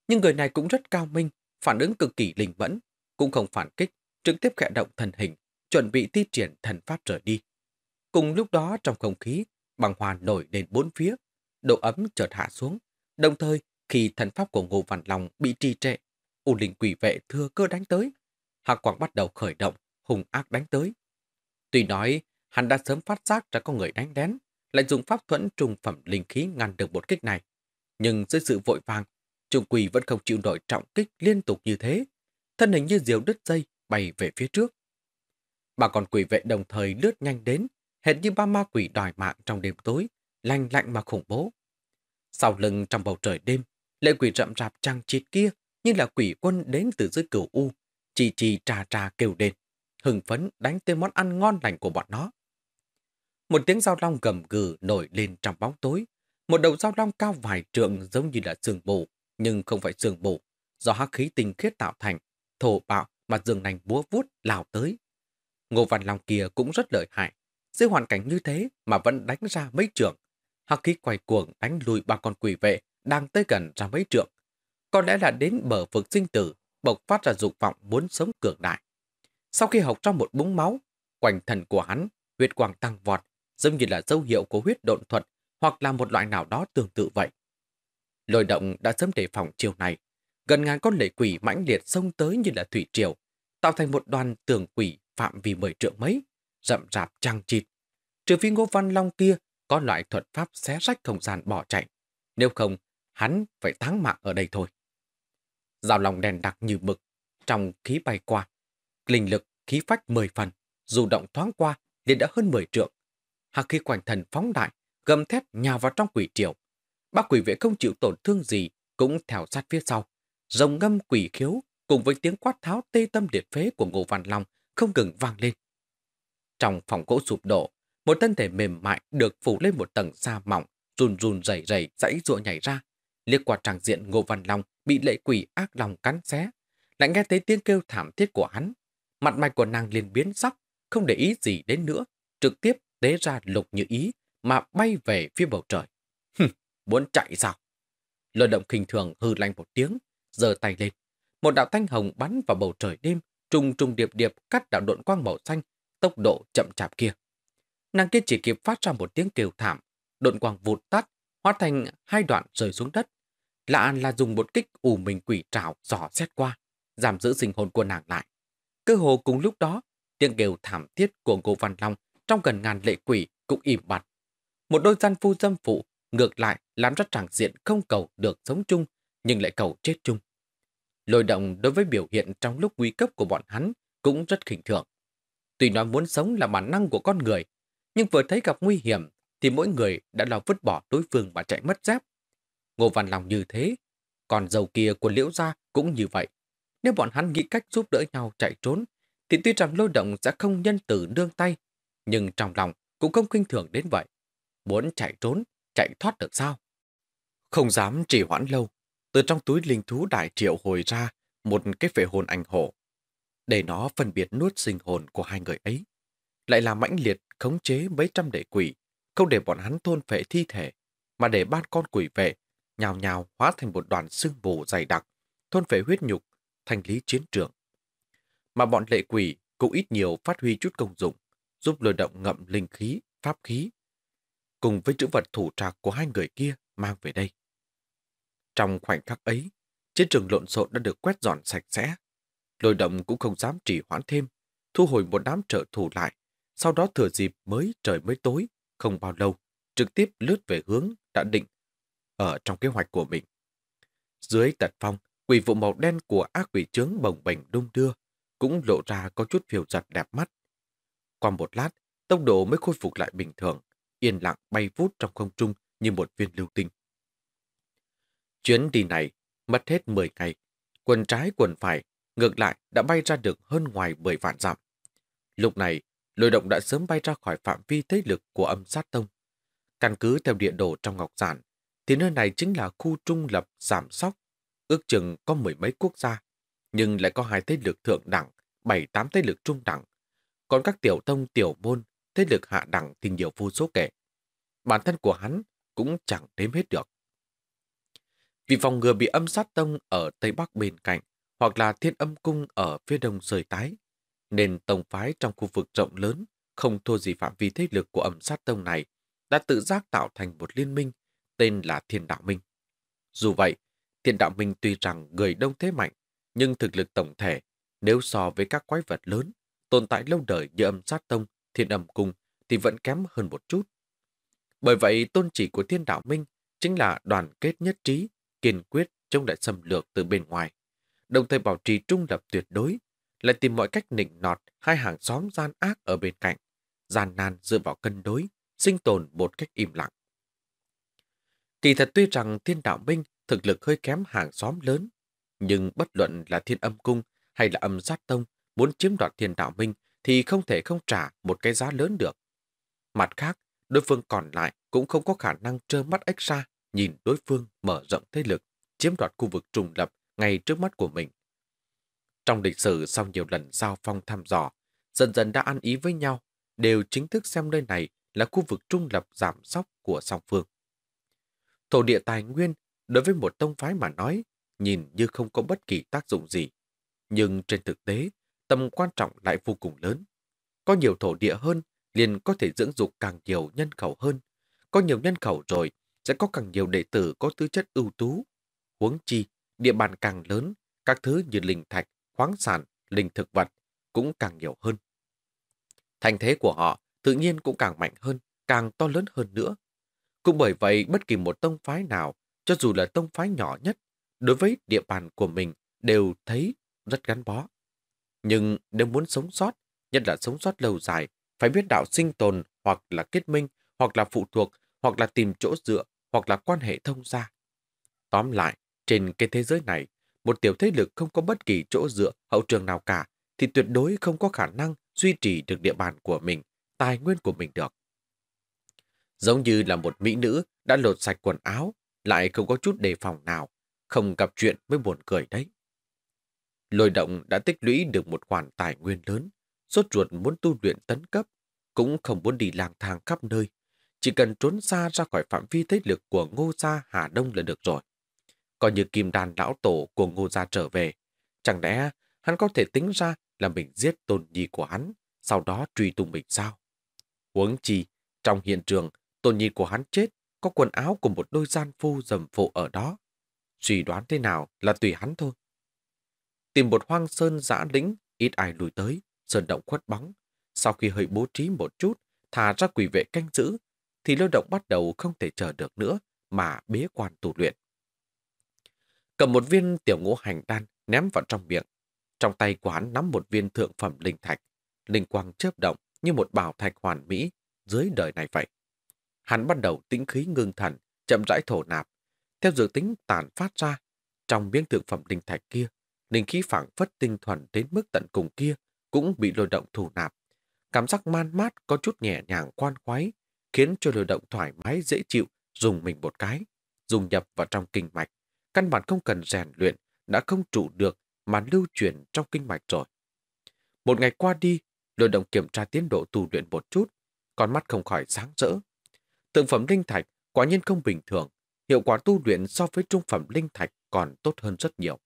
Nhưng người này cũng rất cao minh, phản ứng cực kỳ linh mẫn, cũng không phản kích, trực tiếp khẽ động thần hình, chuẩn bị thi triển thần pháp rời đi. Cùng lúc đó trong không khí, bằng hòa nổi lên bốn phía, độ ấm chợt hạ xuống. Đồng thời, khi thần pháp của Ngô Văn Long bị trì trệ, U linh quỷ vệ thừa cơ đánh tới. Hạ Quảng bắt đầu khởi động, hùng ác đánh tới. Tuy nói, hắn đã sớm phát giác ra có người đánh lén, lại dùng pháp thuẫn trùng phẩm linh khí ngăn được một kích này. Nhưng dưới sự vội vàng, trùng quỷ vẫn không chịu nổi trọng kích liên tục như thế. Thân hình như diều đứt dây bay về phía trước. Bà còn quỷ vệ đồng thời lướt nhanh đến, hệt như ba ma quỷ đòi mạng trong đêm tối, lanh lạnh mà khủng bố. Sau lưng trong bầu trời đêm, lệ quỷ rậm rạp trăng chít kia như là quỷ quân đến từ dưới cửu U, chỉ chỉ trà trà kêu đền, hừng phấn đánh tới món ăn ngon lành của bọn nó. Một tiếng dao long gầm gừ nổi lên trong bóng tối. Một đầu dao long cao vài trượng giống như là sườn bổ, nhưng không phải sườn bổ, do hắc khí tinh khiết tạo thành, thổ bạo mà dường nành búa vuốt lao tới. Ngô Văn Long kia cũng rất lợi hại, dưới hoàn cảnh như thế mà vẫn đánh ra mấy trượng Hắc khí quay cuồng đánh lùi ba con quỷ vệ đang tới gần ra mấy trượng, có lẽ là đến bờ vực sinh tử, bộc phát ra dục vọng muốn sống cường đại. Sau khi học trong một búng máu, quanh thần của hắn, huyết quang tăng vọt, giống như là dấu hiệu của huyết độn thuật hoặc là một loại nào đó tương tự vậy. Lôi động đã sớm đề phòng chiều này. Gần ngàn con lệ quỷ mãnh liệt xông tới như là thủy triều, tạo thành một đoàn tường quỷ phạm vi mười trượng mấy, rậm rạp trang chịt. Trừ phi ngô văn long kia có loại thuật pháp xé rách không gian bỏ chạy. Nếu không, hắn phải thắng mạng ở đây thôi. Giao lòng đèn đặc như mực, trong khí bay qua. Linh lực, khí phách mười phần, dù động thoáng qua, liền đã hơn mười trượng. Hạc khi quanh thần phóng đại, gầm thét nhào vào trong quỷ triệu, Bác quỷ vệ không chịu tổn thương gì, cũng theo sát phía sau. Rồng ngâm quỷ khiếu cùng với tiếng quát tháo tê tâm liệt phế của Ngô Văn Long không ngừng vang lên. Trong phòng gỗ sụp đổ, một thân thể mềm mại được phủ lên một tầng da mỏng, run run rẩy rẩy dãy ruộng nhảy ra. Liếc qua tràng diện Ngô Văn Long bị lệ quỷ ác lòng cắn xé, lại nghe thấy tiếng kêu thảm thiết của hắn. Mặt mày của nàng liền biến sắc, không để ý gì đến nữa, trực tiếp tế ra lục như ý mà bay về phía bầu trời. Hừm, muốn chạy sao? Lôi động khinh thường hư lanh một tiếng, giơ tay lên. Một đạo thanh hồng bắn vào bầu trời đêm, trùng trùng điệp điệp cắt đạo độn quang màu xanh, tốc độ chậm chạp kia. Nàng kia chỉ kịp phát ra một tiếng kêu thảm, độn quang vụt tắt, hóa thành hai đoạn rơi xuống đất, Lạ là dùng một kích ù mình quỷ trảo dò xét qua, giảm giữ sinh hồn của nàng lại. Cơ hồ cùng lúc đó, tiếng kêu thảm thiết của Ngô Văn Long trong gần ngàn lệ quỷ cũng im bặt. Một đôi gian phu dâm phụ ngược lại làm ra tràng diện không cầu được sống chung nhưng lại cầu chết chung. Lôi động đối với biểu hiện trong lúc nguy cấp của bọn hắn cũng rất khỉnh thường. Tuy nói muốn sống là bản năng của con người, nhưng vừa thấy gặp nguy hiểm thì mỗi người đã lo vứt bỏ đối phương và chạy mất dép, Ngô Văn Long như thế, còn dầu kia của Liễu Gia cũng như vậy. Nếu bọn hắn nghĩ cách giúp đỡ nhau chạy trốn, thì tuy rằng lôi động sẽ không nhân tử nương tay, nhưng trong lòng cũng không kinh thường đến vậy. Muốn chạy trốn, chạy thoát được sao? Không dám trì hoãn lâu, từ trong túi linh thú đại triệu hồi ra một cái phệ hồn ảnh hộ, để nó phân biệt nuốt sinh hồn của hai người ấy. Lại là mãnh liệt khống chế mấy trăm đệ quỷ, không để bọn hắn thôn phệ thi thể, mà để ban con quỷ vệ nhào nhào hóa thành một đoàn sương mù dày đặc, thôn phệ huyết nhục, thành lý chiến trường. Mà bọn lệ quỷ cũng ít nhiều phát huy chút công dụng, giúp lôi động ngậm linh khí, pháp khí, cùng với chữ vật thủ trạc của hai người kia mang về đây. Trong khoảnh khắc ấy, chiến trường lộn xộn đã được quét dọn sạch sẽ. Lôi động cũng không dám trì hoãn thêm, thu hồi một đám trợ thủ lại, sau đó thừa dịp mới trời mới tối, không bao lâu, trực tiếp lướt về hướng đã định ở trong kế hoạch của mình. Dưới tật phong, quỷ vụ màu đen của ác quỷ trướng bồng bềnh đung đưa, cũng lộ ra có chút phiêu giật đẹp mắt. Qua một lát, tốc độ mới khôi phục lại bình thường, yên lặng bay vút trong không trung như một viên lưu tinh. Chuyến đi này mất hết 10 ngày, quần trái quần phải, ngược lại đã bay ra được hơn ngoài 10 vạn dặm. Lúc này, lôi động đã sớm bay ra khỏi phạm vi thế lực của âm sát tông. Căn cứ theo địa đồ trong ngọc giản, thì nơi này chính là khu trung lập giảm sóc, ước chừng có mười mấy quốc gia, nhưng lại có hai thế lực thượng đẳng, bảy tám thế lực trung đẳng. Còn các tiểu tông tiểu môn, thế lực hạ đẳng thì nhiều vô số kể. Bản thân của hắn cũng chẳng đếm hết được. Vì phòng ngừa bị âm sát tông ở Tây Bắc bên cạnh, hoặc là thiên âm cung ở phía đông rời tái, nên tông phái trong khu vực rộng lớn, không thua gì phạm vi thế lực của âm sát tông này, đã tự giác tạo thành một liên minh tên là Thiên Đạo Minh. Dù vậy, Thiên Đạo Minh tuy rằng người đông thế mạnh, nhưng thực lực tổng thể, nếu so với các quái vật lớn, tồn tại lâu đời như âm sát tông, thiên âm cung, thì vẫn kém hơn một chút. Bởi vậy, tôn chỉ của Thiên Đạo Minh chính là đoàn kết nhất trí, kiên quyết chống lại xâm lược từ bên ngoài, đồng thời bảo trì trung lập tuyệt đối, lại tìm mọi cách nịnh nọt hai hàng xóm gian ác ở bên cạnh, gian nan dựa vào cân đối, sinh tồn một cách im lặng. Kỳ thật tuy rằng thiên đạo minh thực lực hơi kém hàng xóm lớn, nhưng bất luận là thiên âm cung hay là âm sát tông muốn chiếm đoạt thiên đạo minh thì không thể không trả một cái giá lớn được. Mặt khác, đối phương còn lại cũng không có khả năng trơ mắt ếch ra nhìn đối phương mở rộng thế lực, chiếm đoạt khu vực trùng lập ngay trước mắt của mình. Trong lịch sử sau nhiều lần giao phong thăm dò, dần dần đã ăn ý với nhau, đều chính thức xem nơi này là khu vực trung lập giảm sóc của song phương. Thổ địa tài nguyên, đối với một tông phái mà nói, nhìn như không có bất kỳ tác dụng gì. Nhưng trên thực tế, tầm quan trọng lại vô cùng lớn. Có nhiều thổ địa hơn, liền có thể dưỡng dục càng nhiều nhân khẩu hơn. Có nhiều nhân khẩu rồi, sẽ có càng nhiều đệ tử có tư chất ưu tú. Huống chi, địa bàn càng lớn, các thứ như linh thạch, khoáng sản, linh thực vật cũng càng nhiều hơn. Thành thế của họ tự nhiên cũng càng mạnh hơn, càng to lớn hơn nữa. Cũng bởi vậy, bất kỳ một tông phái nào, cho dù là tông phái nhỏ nhất, đối với địa bàn của mình đều thấy rất gắn bó. Nhưng nếu muốn sống sót, nhất là sống sót lâu dài, phải biết đạo sinh tồn hoặc là kết minh, hoặc là phụ thuộc, hoặc là tìm chỗ dựa, hoặc là quan hệ thông gia. Tóm lại, trên cái thế giới này, một tiểu thế lực không có bất kỳ chỗ dựa, hậu trường nào cả, thì tuyệt đối không có khả năng duy trì được địa bàn của mình, tài nguyên của mình được. Giống như là một mỹ nữ đã lột sạch quần áo, lại không có chút đề phòng nào, không gặp chuyện mới buồn cười đấy. Lôi động đã tích lũy được một khoản tài nguyên lớn, rốt ruột muốn tu luyện tấn cấp, cũng không muốn đi lang thang khắp nơi. Chỉ cần trốn xa ra khỏi phạm vi thế lực của Ngô Gia Hà Đông là được rồi. Coi như kim đàn lão tổ của Ngô Gia trở về, chẳng lẽ hắn có thể tính ra là mình giết tôn nhi của hắn, sau đó truy tung mình sao? Huống chi, trong hiện trường Tôn nhi của hắn chết, có quần áo của một đôi gian phu dầm phụ ở đó. Suy đoán thế nào là tùy hắn thôi. Tìm một hoang sơn giã lĩnh, ít ai lùi tới, sơn động khuất bóng. Sau khi hơi bố trí một chút, thả ra quỷ vệ canh giữ, thì lưu động bắt đầu không thể chờ được nữa mà bế quan tù luyện. Cầm một viên tiểu ngũ hành đan ném vào trong miệng. Trong tay quán nắm một viên thượng phẩm linh thạch. Linh quang chớp động như một bảo thạch hoàn mỹ dưới đời này vậy. Hắn bắt đầu tĩnh khí ngưng thần, chậm rãi thổ nạp. Theo dự tính tàn phát ra, trong miếng thượng phẩm linh thạch kia, linh khí phảng phất tinh thuần đến mức tận cùng kia cũng bị lôi động thủ nạp. Cảm giác man mát có chút nhẹ nhàng quan khoái, khiến cho lôi động thoải mái dễ chịu dùng mình một cái, dùng nhập vào trong kinh mạch. Căn bản không cần rèn luyện, đã không trụ được mà lưu chuyển trong kinh mạch rồi. Một ngày qua đi, lôi động kiểm tra tiến độ tu luyện một chút, con mắt không khỏi sáng rỡ, tượng phẩm linh thạch quả nhiên không bình thường, hiệu quả tu luyện so với trung phẩm linh thạch còn tốt hơn rất nhiều.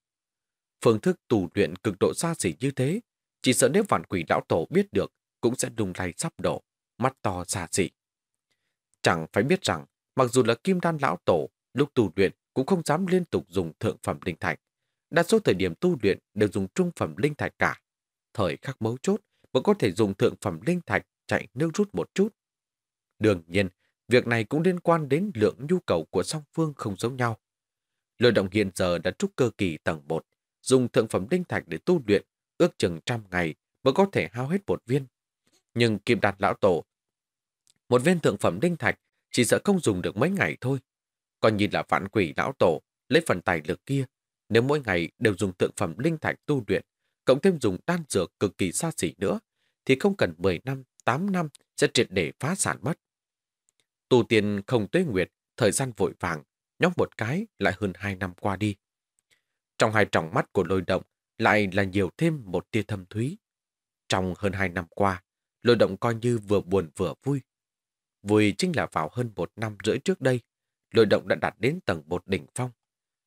Phương thức tu luyện cực độ xa xỉ như thế, chỉ sợ nếu vạn quỷ lão tổ biết được cũng sẽ đùng lay sắp đổ, mắt to xa xỉ. Chẳng phải biết rằng, mặc dù là kim đan lão tổ, lúc tu luyện cũng không dám liên tục dùng thượng phẩm linh thạch. Đa số thời điểm tu luyện đều dùng trung phẩm linh thạch cả. Thời khắc mấu chốt, vẫn có thể dùng thượng phẩm linh thạch chạy nước rút một chút. Đương nhiên, Việc này cũng liên quan đến lượng nhu cầu của song phương không giống nhau. Lôi động hiện giờ đã trúc cơ kỳ tầng 1, dùng thượng phẩm đinh thạch để tu luyện, ước chừng trăm ngày mới có thể hao hết một viên. Nhưng kim đạt lão tổ, một viên thượng phẩm đinh thạch chỉ sợ không dùng được mấy ngày thôi. Còn nhìn là phản quỷ lão tổ, lấy phần tài lực kia, nếu mỗi ngày đều dùng thượng phẩm đinh thạch tu luyện, cộng thêm dùng đan dược cực kỳ xa xỉ nữa, thì không cần 10 năm, 8 năm sẽ triệt để phá sản mất. Tu tiên không tuế nguyệt, thời gian vội vàng, nhóc một cái lại hơn hai năm qua đi. Trong hai tròng mắt của lôi động lại là nhiều thêm một tia thâm thúy. Trong hơn hai năm qua, lôi động coi như vừa buồn vừa vui. Vui chính là vào hơn một năm rưỡi trước đây, lôi động đã đạt đến tầng một đỉnh phong.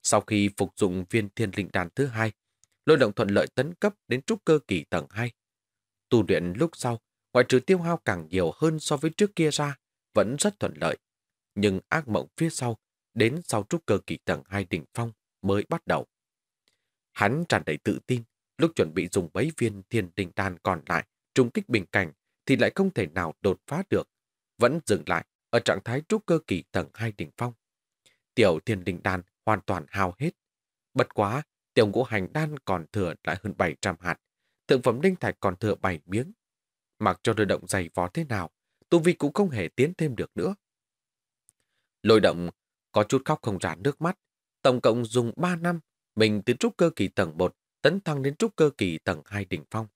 Sau khi phục dụng viên thiên linh đàn thứ hai, lôi động thuận lợi tấn cấp đến trúc cơ kỳ tầng 2. Tu luyện lúc sau, ngoại trừ tiêu hao càng nhiều hơn so với trước kia ra, vẫn rất thuận lợi. Nhưng ác mộng phía sau, đến sau trúc cơ kỳ tầng 2 đỉnh phong mới bắt đầu. Hắn tràn đầy tự tin, lúc chuẩn bị dùng mấy viên thiên đình đan còn lại trung kích bình cảnh thì lại không thể nào đột phá được, vẫn dừng lại ở trạng thái trúc cơ kỳ tầng 2 đỉnh phong. Tiểu thiên đình đan hoàn toàn hao hết. Bất quá, tiểu ngũ hành đan còn thừa lại hơn 700 hạt, thượng phẩm linh thạch còn thừa 7 miếng. Mặc cho đôi động dày vó thế nào, tu vi cũng không hề tiến thêm được nữa. Lôi động có chút khóc không ra nước mắt, tổng cộng dùng 3 năm, mình từ trúc cơ kỳ tầng 1 tấn thăng đến trúc cơ kỳ tầng 2 đỉnh phong.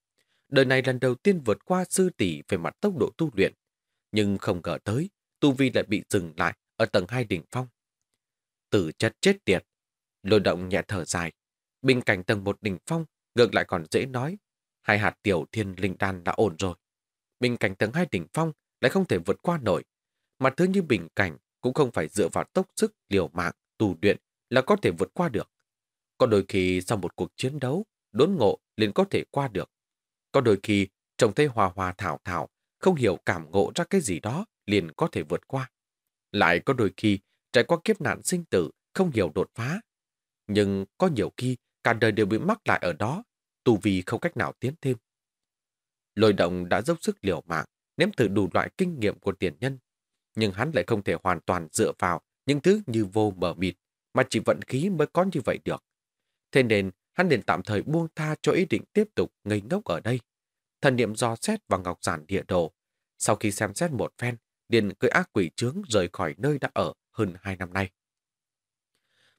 Đời này lần đầu tiên vượt qua sư tỷ về mặt tốc độ tu luyện, nhưng không ngờ tới, tu vi lại bị dừng lại ở tầng 2 đỉnh phong. Tử chất chết tiệt, lôi động nhẹ thở dài, bên cạnh tầng 1 đỉnh phong ngược lại còn dễ nói, hai hạt tiểu thiên linh đan đã ổn rồi. Bên cạnh tầng 2 đỉnh phong lại không thể vượt qua nổi. Mà thứ như bình cảnh cũng không phải dựa vào tốc sức, liều mạng, tù luyện là có thể vượt qua được. Có đôi khi sau một cuộc chiến đấu, đốn ngộ liền có thể qua được. Có đôi khi trông thấy hòa hòa thảo thảo, không hiểu cảm ngộ ra cái gì đó liền có thể vượt qua. Lại có đôi khi trải qua kiếp nạn sinh tử, không hiểu đột phá. Nhưng có nhiều khi cả đời đều bị mắc lại ở đó, tù vì không cách nào tiến thêm. Lôi động đã dốc sức liều mạng, nếm thử đủ loại kinh nghiệm của tiền nhân. Nhưng hắn lại không thể hoàn toàn dựa vào những thứ như vô mở mịt, mà chỉ vận khí mới có như vậy được. Thế nên, hắn liền tạm thời buông tha cho ý định tiếp tục ngây ngốc ở đây. Thần niệm do xét vào ngọc giản địa đồ. Sau khi xem xét một phen, liền cưỡi ác quỷ trướng rời khỏi nơi đã ở hơn hai năm nay.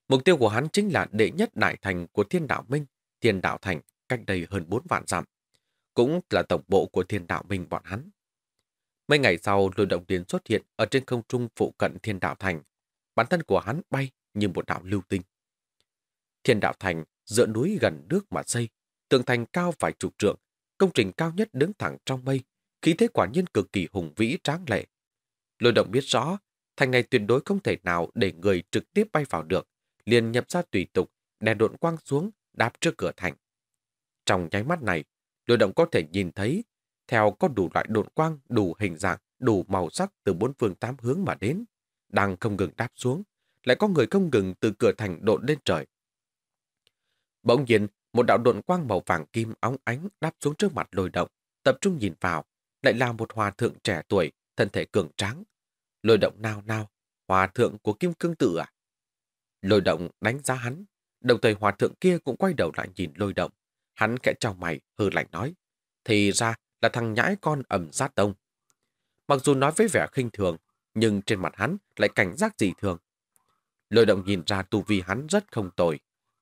Mục tiêu của hắn chính là đệ nhất đại thành của thiên đạo Minh, thiên đạo thành cách đây hơn bốn vạn dặm. Cũng là tổng bộ của thiên đạo Minh bọn hắn. Mấy ngày sau, lôi động tiến xuất hiện ở trên không trung phụ cận thiên đạo thành. Bản thân của hắn bay như một đạo lưu tinh. Thiên đạo thành dựa núi gần nước mà xây, tường thành cao vài chục trượng, công trình cao nhất đứng thẳng trong mây, khí thế quả nhiên cực kỳ hùng vĩ tráng lệ. Lôi động biết rõ, thành này tuyệt đối không thể nào để người trực tiếp bay vào được, liền nhập ra tùy tục, đè độn quang xuống, đáp trước cửa thành. Trong nháy mắt này, lôi động có thể nhìn thấy theo có đủ loại đột quang, đủ hình dạng, đủ màu sắc từ bốn phương tám hướng mà đến, đang không ngừng đáp xuống, lại có người không ngừng từ cửa thành độn lên trời. Bỗng nhiên, một đạo độn quang màu vàng kim óng ánh đáp xuống trước mặt lôi động, tập trung nhìn vào, lại là một hòa thượng trẻ tuổi, thân thể cường tráng. Lôi động nào nào, hòa thượng của kim cương tự à? Lôi động đánh giá hắn, đồng thời hòa thượng kia cũng quay đầu lại nhìn lôi động. Hắn kẽ trao mày, hừ lạnh nói. Thì ra, là thằng nhãi con ẩm sát tông. Mặc dù nói với vẻ khinh thường, nhưng trên mặt hắn lại cảnh giác dị thường. Lôi động nhìn ra tu vi hắn rất không tồi,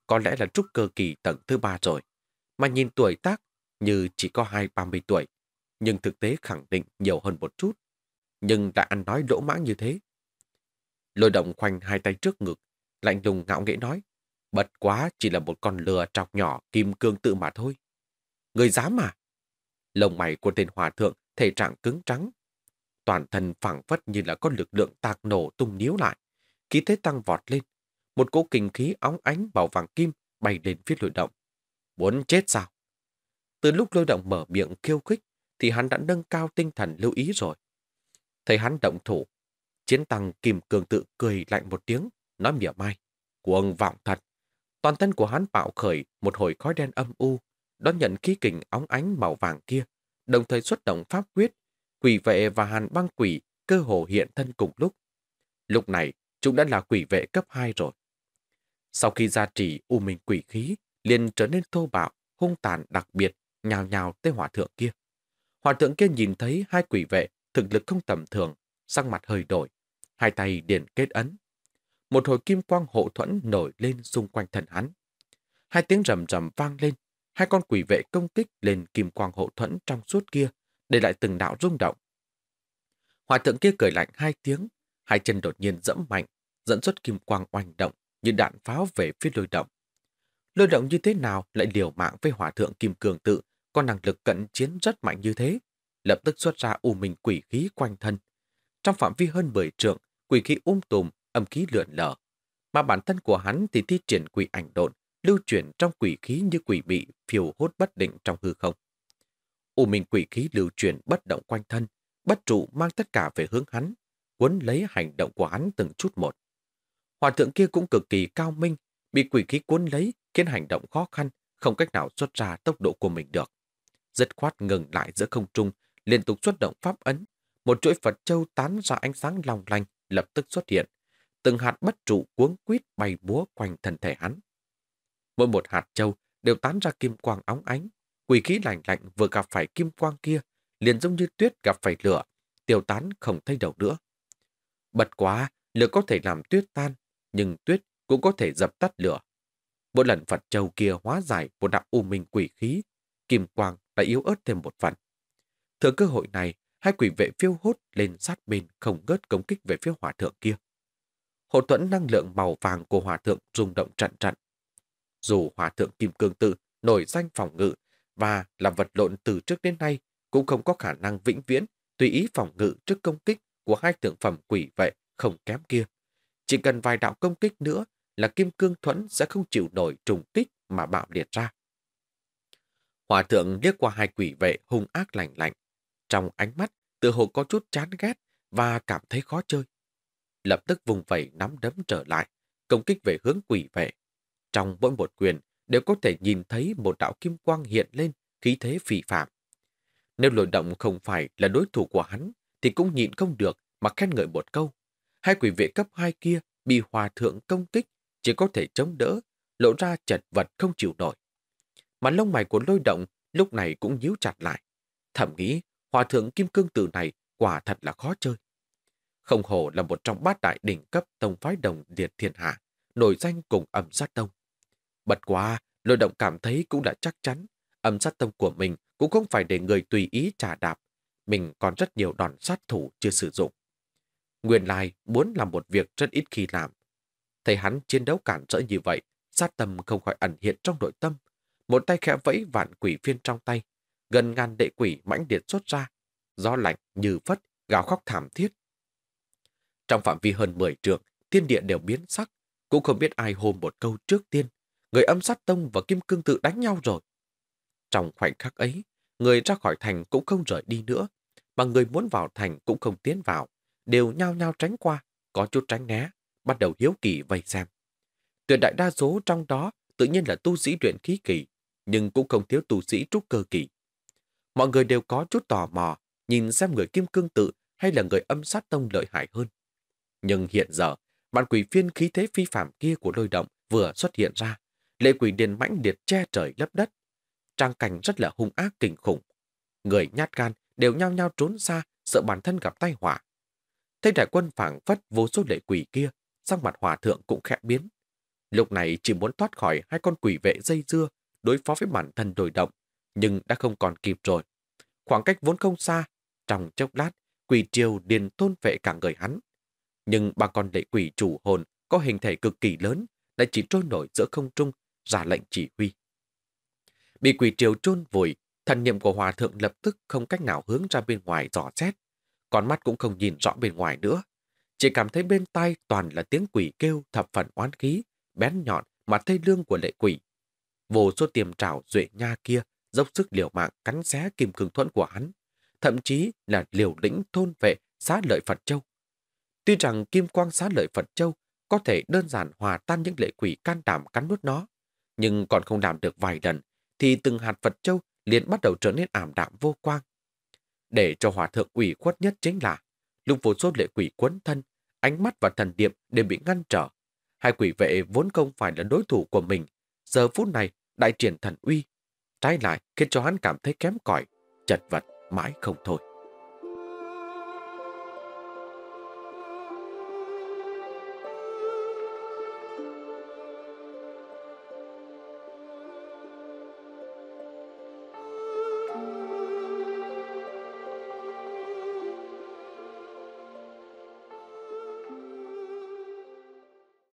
có lẽ là trúc cơ kỳ tầng thứ ba rồi, mà nhìn tuổi tác như chỉ có hai ba mươi tuổi, nhưng thực tế khẳng định nhiều hơn một chút, nhưng lại ăn nói lỗ mãng như thế. Lôi động khoanh hai tay trước ngực, lạnh lùng ngạo nghễ nói, bật quá chỉ là một con lừa trọc nhỏ kim cương tự mà thôi. Người dám mà, Lồng mày của tên hòa thượng thể trạng cứng trắng. Toàn thân phẳng phất như là có lực lượng tạc nổ tung níu lại. Khí thế tăng vọt lên. Một cỗ kinh khí óng ánh bảo vàng kim bay đến phía lôi động. Muốn chết sao? Từ lúc lôi động mở miệng khiêu khích thì hắn đã nâng cao tinh thần lưu ý rồi. Thấy hắn động thủ, chiến tăng kìm cường tự cười lạnh một tiếng, nói mỉa mai. Cuồng vọng thật. Toàn thân của hắn bạo khởi một hồi khói đen âm u, đón nhận khí kình óng ánh màu vàng kia, đồng thời xuất động pháp quyết, quỷ vệ và hàn băng quỷ cơ hồ hiện thân cùng lúc. Lúc này, chúng đã là quỷ vệ cấp 2 rồi. Sau khi gia trì u minh quỷ khí, liền trở nên thô bạo, hung tàn đặc biệt, nhào nhào tới hỏa thượng kia. Hỏa thượng kia nhìn thấy hai quỷ vệ thực lực không tầm thường, sắc mặt hơi đổi, hai tay điền kết ấn. Một hồi kim quang hộ thuẫn nổi lên xung quanh thần hắn. Hai tiếng rầm rầm vang lên, hai con quỷ vệ công kích lên kim quang hộ thuẫn trong suốt kia, để lại từng đạo rung động. Hòa thượng kia cười lạnh hai tiếng, hai chân đột nhiên dẫm mạnh, dẫn xuất kim quang oanh động như đạn pháo về phía lôi động. Lôi động như thế nào lại điều mạng với hòa thượng kim cường tự, có năng lực cận chiến rất mạnh như thế, lập tức xuất ra u minh quỷ khí quanh thân. Trong phạm vi hơn 10 trượng, quỷ khí um tùm, âm khí lượn lờ, mà bản thân của hắn thì thi triển quỷ ảnh độn, lưu chuyển trong quỷ khí như quỷ bị phiều hốt bất định trong hư không. U minh quỷ khí lưu chuyển bất động quanh thân, bất trụ mang tất cả về hướng hắn, cuốn lấy hành động của hắn từng chút một. Hòa thượng kia cũng cực kỳ cao minh, bị quỷ khí cuốn lấy khiến hành động khó khăn, không cách nào xuất ra tốc độ của mình được. Dứt khoát ngừng lại giữa không trung, liên tục xuất động pháp ấn, một chuỗi Phật châu tán ra ánh sáng long lanh lập tức xuất hiện, từng hạt bất trụ cuốn quýt bay búa quanh thân thể hắn. Mỗi một hạt châu đều tán ra kim quang óng ánh. Quỷ khí lạnh lạnh vừa gặp phải kim quang kia, liền giống như tuyết gặp phải lửa, tiêu tán không thấy đầu nữa. Bật quá, lửa có thể làm tuyết tan, nhưng tuyết cũng có thể dập tắt lửa. Mỗi lần Phật châu kia hóa giải một đạo u minh quỷ khí, kim quang đã yếu ớt thêm một phần. Thừa cơ hội này, hai quỷ vệ phiêu hốt lên sát bên không ngớt công kích về phía hỏa thượng kia. Hộ thuẫn năng lượng màu vàng của hỏa thượng rung động trận trận, dù hòa thượng Kim Cương Tự nổi danh phòng ngự và làm vật lộn từ trước đến nay cũng không có khả năng vĩnh viễn tùy ý phòng ngự trước công kích của hai thượng phẩm quỷ vệ không kém kia. Chỉ cần vài đạo công kích nữa là Kim Cương Thuẫn sẽ không chịu nổi trùng kích mà bạo liệt ra. Hòa thượng liếc qua hai quỷ vệ hung ác lạnh lạnh. Trong ánh mắt, tự hồ có chút chán ghét và cảm thấy khó chơi. Lập tức vùng vẩy nắm đấm trở lại, công kích về hướng quỷ vệ trong mỗi một quyền đều có thể nhìn thấy một đạo kim quang hiện lên, khí thế phỉ phạm. Nếu lôi động không phải là đối thủ của hắn, thì cũng nhịn không được mà khen ngợi một câu. Hai quỷ vệ cấp hai kia bị hòa thượng công kích, chỉ có thể chống đỡ, lộ ra chật vật không chịu nổi. Mà lông mày của lôi động lúc này cũng nhíu chặt lại. Thẩm nghĩ, hòa thượng kim cương tử này quả thật là khó chơi. Không hổ là một trong bát đại đỉnh cấp tông phái đồng liệt thiên hạ, nổi danh cùng ẩm sát tông. Bật quá, lôi động cảm thấy cũng đã chắc chắn, âm sát tâm của mình cũng không phải để người tùy ý trả đạp. Mình còn rất nhiều đòn sát thủ chưa sử dụng. Nguyên lai muốn làm một việc rất ít khi làm. Thấy hắn chiến đấu cản trở như vậy, sát tâm không khỏi ẩn hiện trong nội tâm. Một tay khẽ vẫy vạn quỷ phiên trong tay, gần ngàn đệ quỷ mãnh điện xuất ra, gió lạnh như phất, gào khóc thảm thiết. Trong phạm vi hơn 10 trường, thiên địa đều biến sắc, cũng không biết ai hô một câu trước tiên, người âm sát tông và kim cương tự đánh nhau rồi. Trong khoảnh khắc ấy, người ra khỏi thành cũng không rời đi nữa, mà người muốn vào thành cũng không tiến vào, đều nhau nhau tránh qua, có chút tránh né, bắt đầu hiếu kỳ vây xem. Tuyệt đại đa số trong đó tự nhiên là tu sĩ luyện khí kỳ, nhưng cũng không thiếu tu sĩ trúc cơ kỳ. Mọi người đều có chút tò mò, nhìn xem người kim cương tự hay là người âm sát tông lợi hại hơn. Nhưng hiện giờ, bản quỷ phiên khí thế phi phạm kia của lôi động vừa xuất hiện ra, Lệ quỷ điền mãnh liệt che trời lấp đất. Trang cảnh rất là hung ác kinh khủng. Người nhát gan đều nhao nhao trốn xa, sợ bản thân gặp tai họa. Thấy đại quân phảng phất vô số lệ quỷ kia, sang mặt hòa thượng cũng khẽ biến. Lúc này chỉ muốn thoát khỏi hai con quỷ vệ dây dưa, đối phó với bản thân đổi động, nhưng đã không còn kịp rồi. Khoảng cách vốn không xa, trong chốc lát, quỷ triều điền tôn vệ cả người hắn. Nhưng ba con lệ quỷ chủ hồn có hình thể cực kỳ lớn, lại chỉ trôi nổi giữa không trung, ra lệnh chỉ huy. Bị quỷ triều chôn vùi, thần niệm của hòa thượng lập tức không cách nào hướng ra bên ngoài dò xét. Con mắt cũng không nhìn rõ bên ngoài nữa. Chỉ cảm thấy bên tai toàn là tiếng quỷ kêu thập phần oán khí, bén nhọn mà thây lương của lệ quỷ. Vô số tiềm trảo duệ nha kia dốc sức liều mạng cắn xé kim cương thuẫn của hắn, thậm chí là liều lĩnh thôn vệ xá lợi Phật Châu. Tuy rằng kim quang xá lợi Phật Châu có thể đơn giản hòa tan những lệ quỷ can đảm cắn nuốt nó, nhưng còn không làm được vài lần, thì từng hạt Phật Châu liền bắt đầu trở nên ảm đạm vô quang. Để cho hòa thượng quỷ khuất nhất chính là, lúc vô số lệ quỷ quấn thân, ánh mắt và thần niệm đều bị ngăn trở. Hai quỷ vệ vốn không phải là đối thủ của mình, giờ phút này đại triển thần uy, trái lại khiến cho hắn cảm thấy kém cỏi, chật vật mãi không thôi.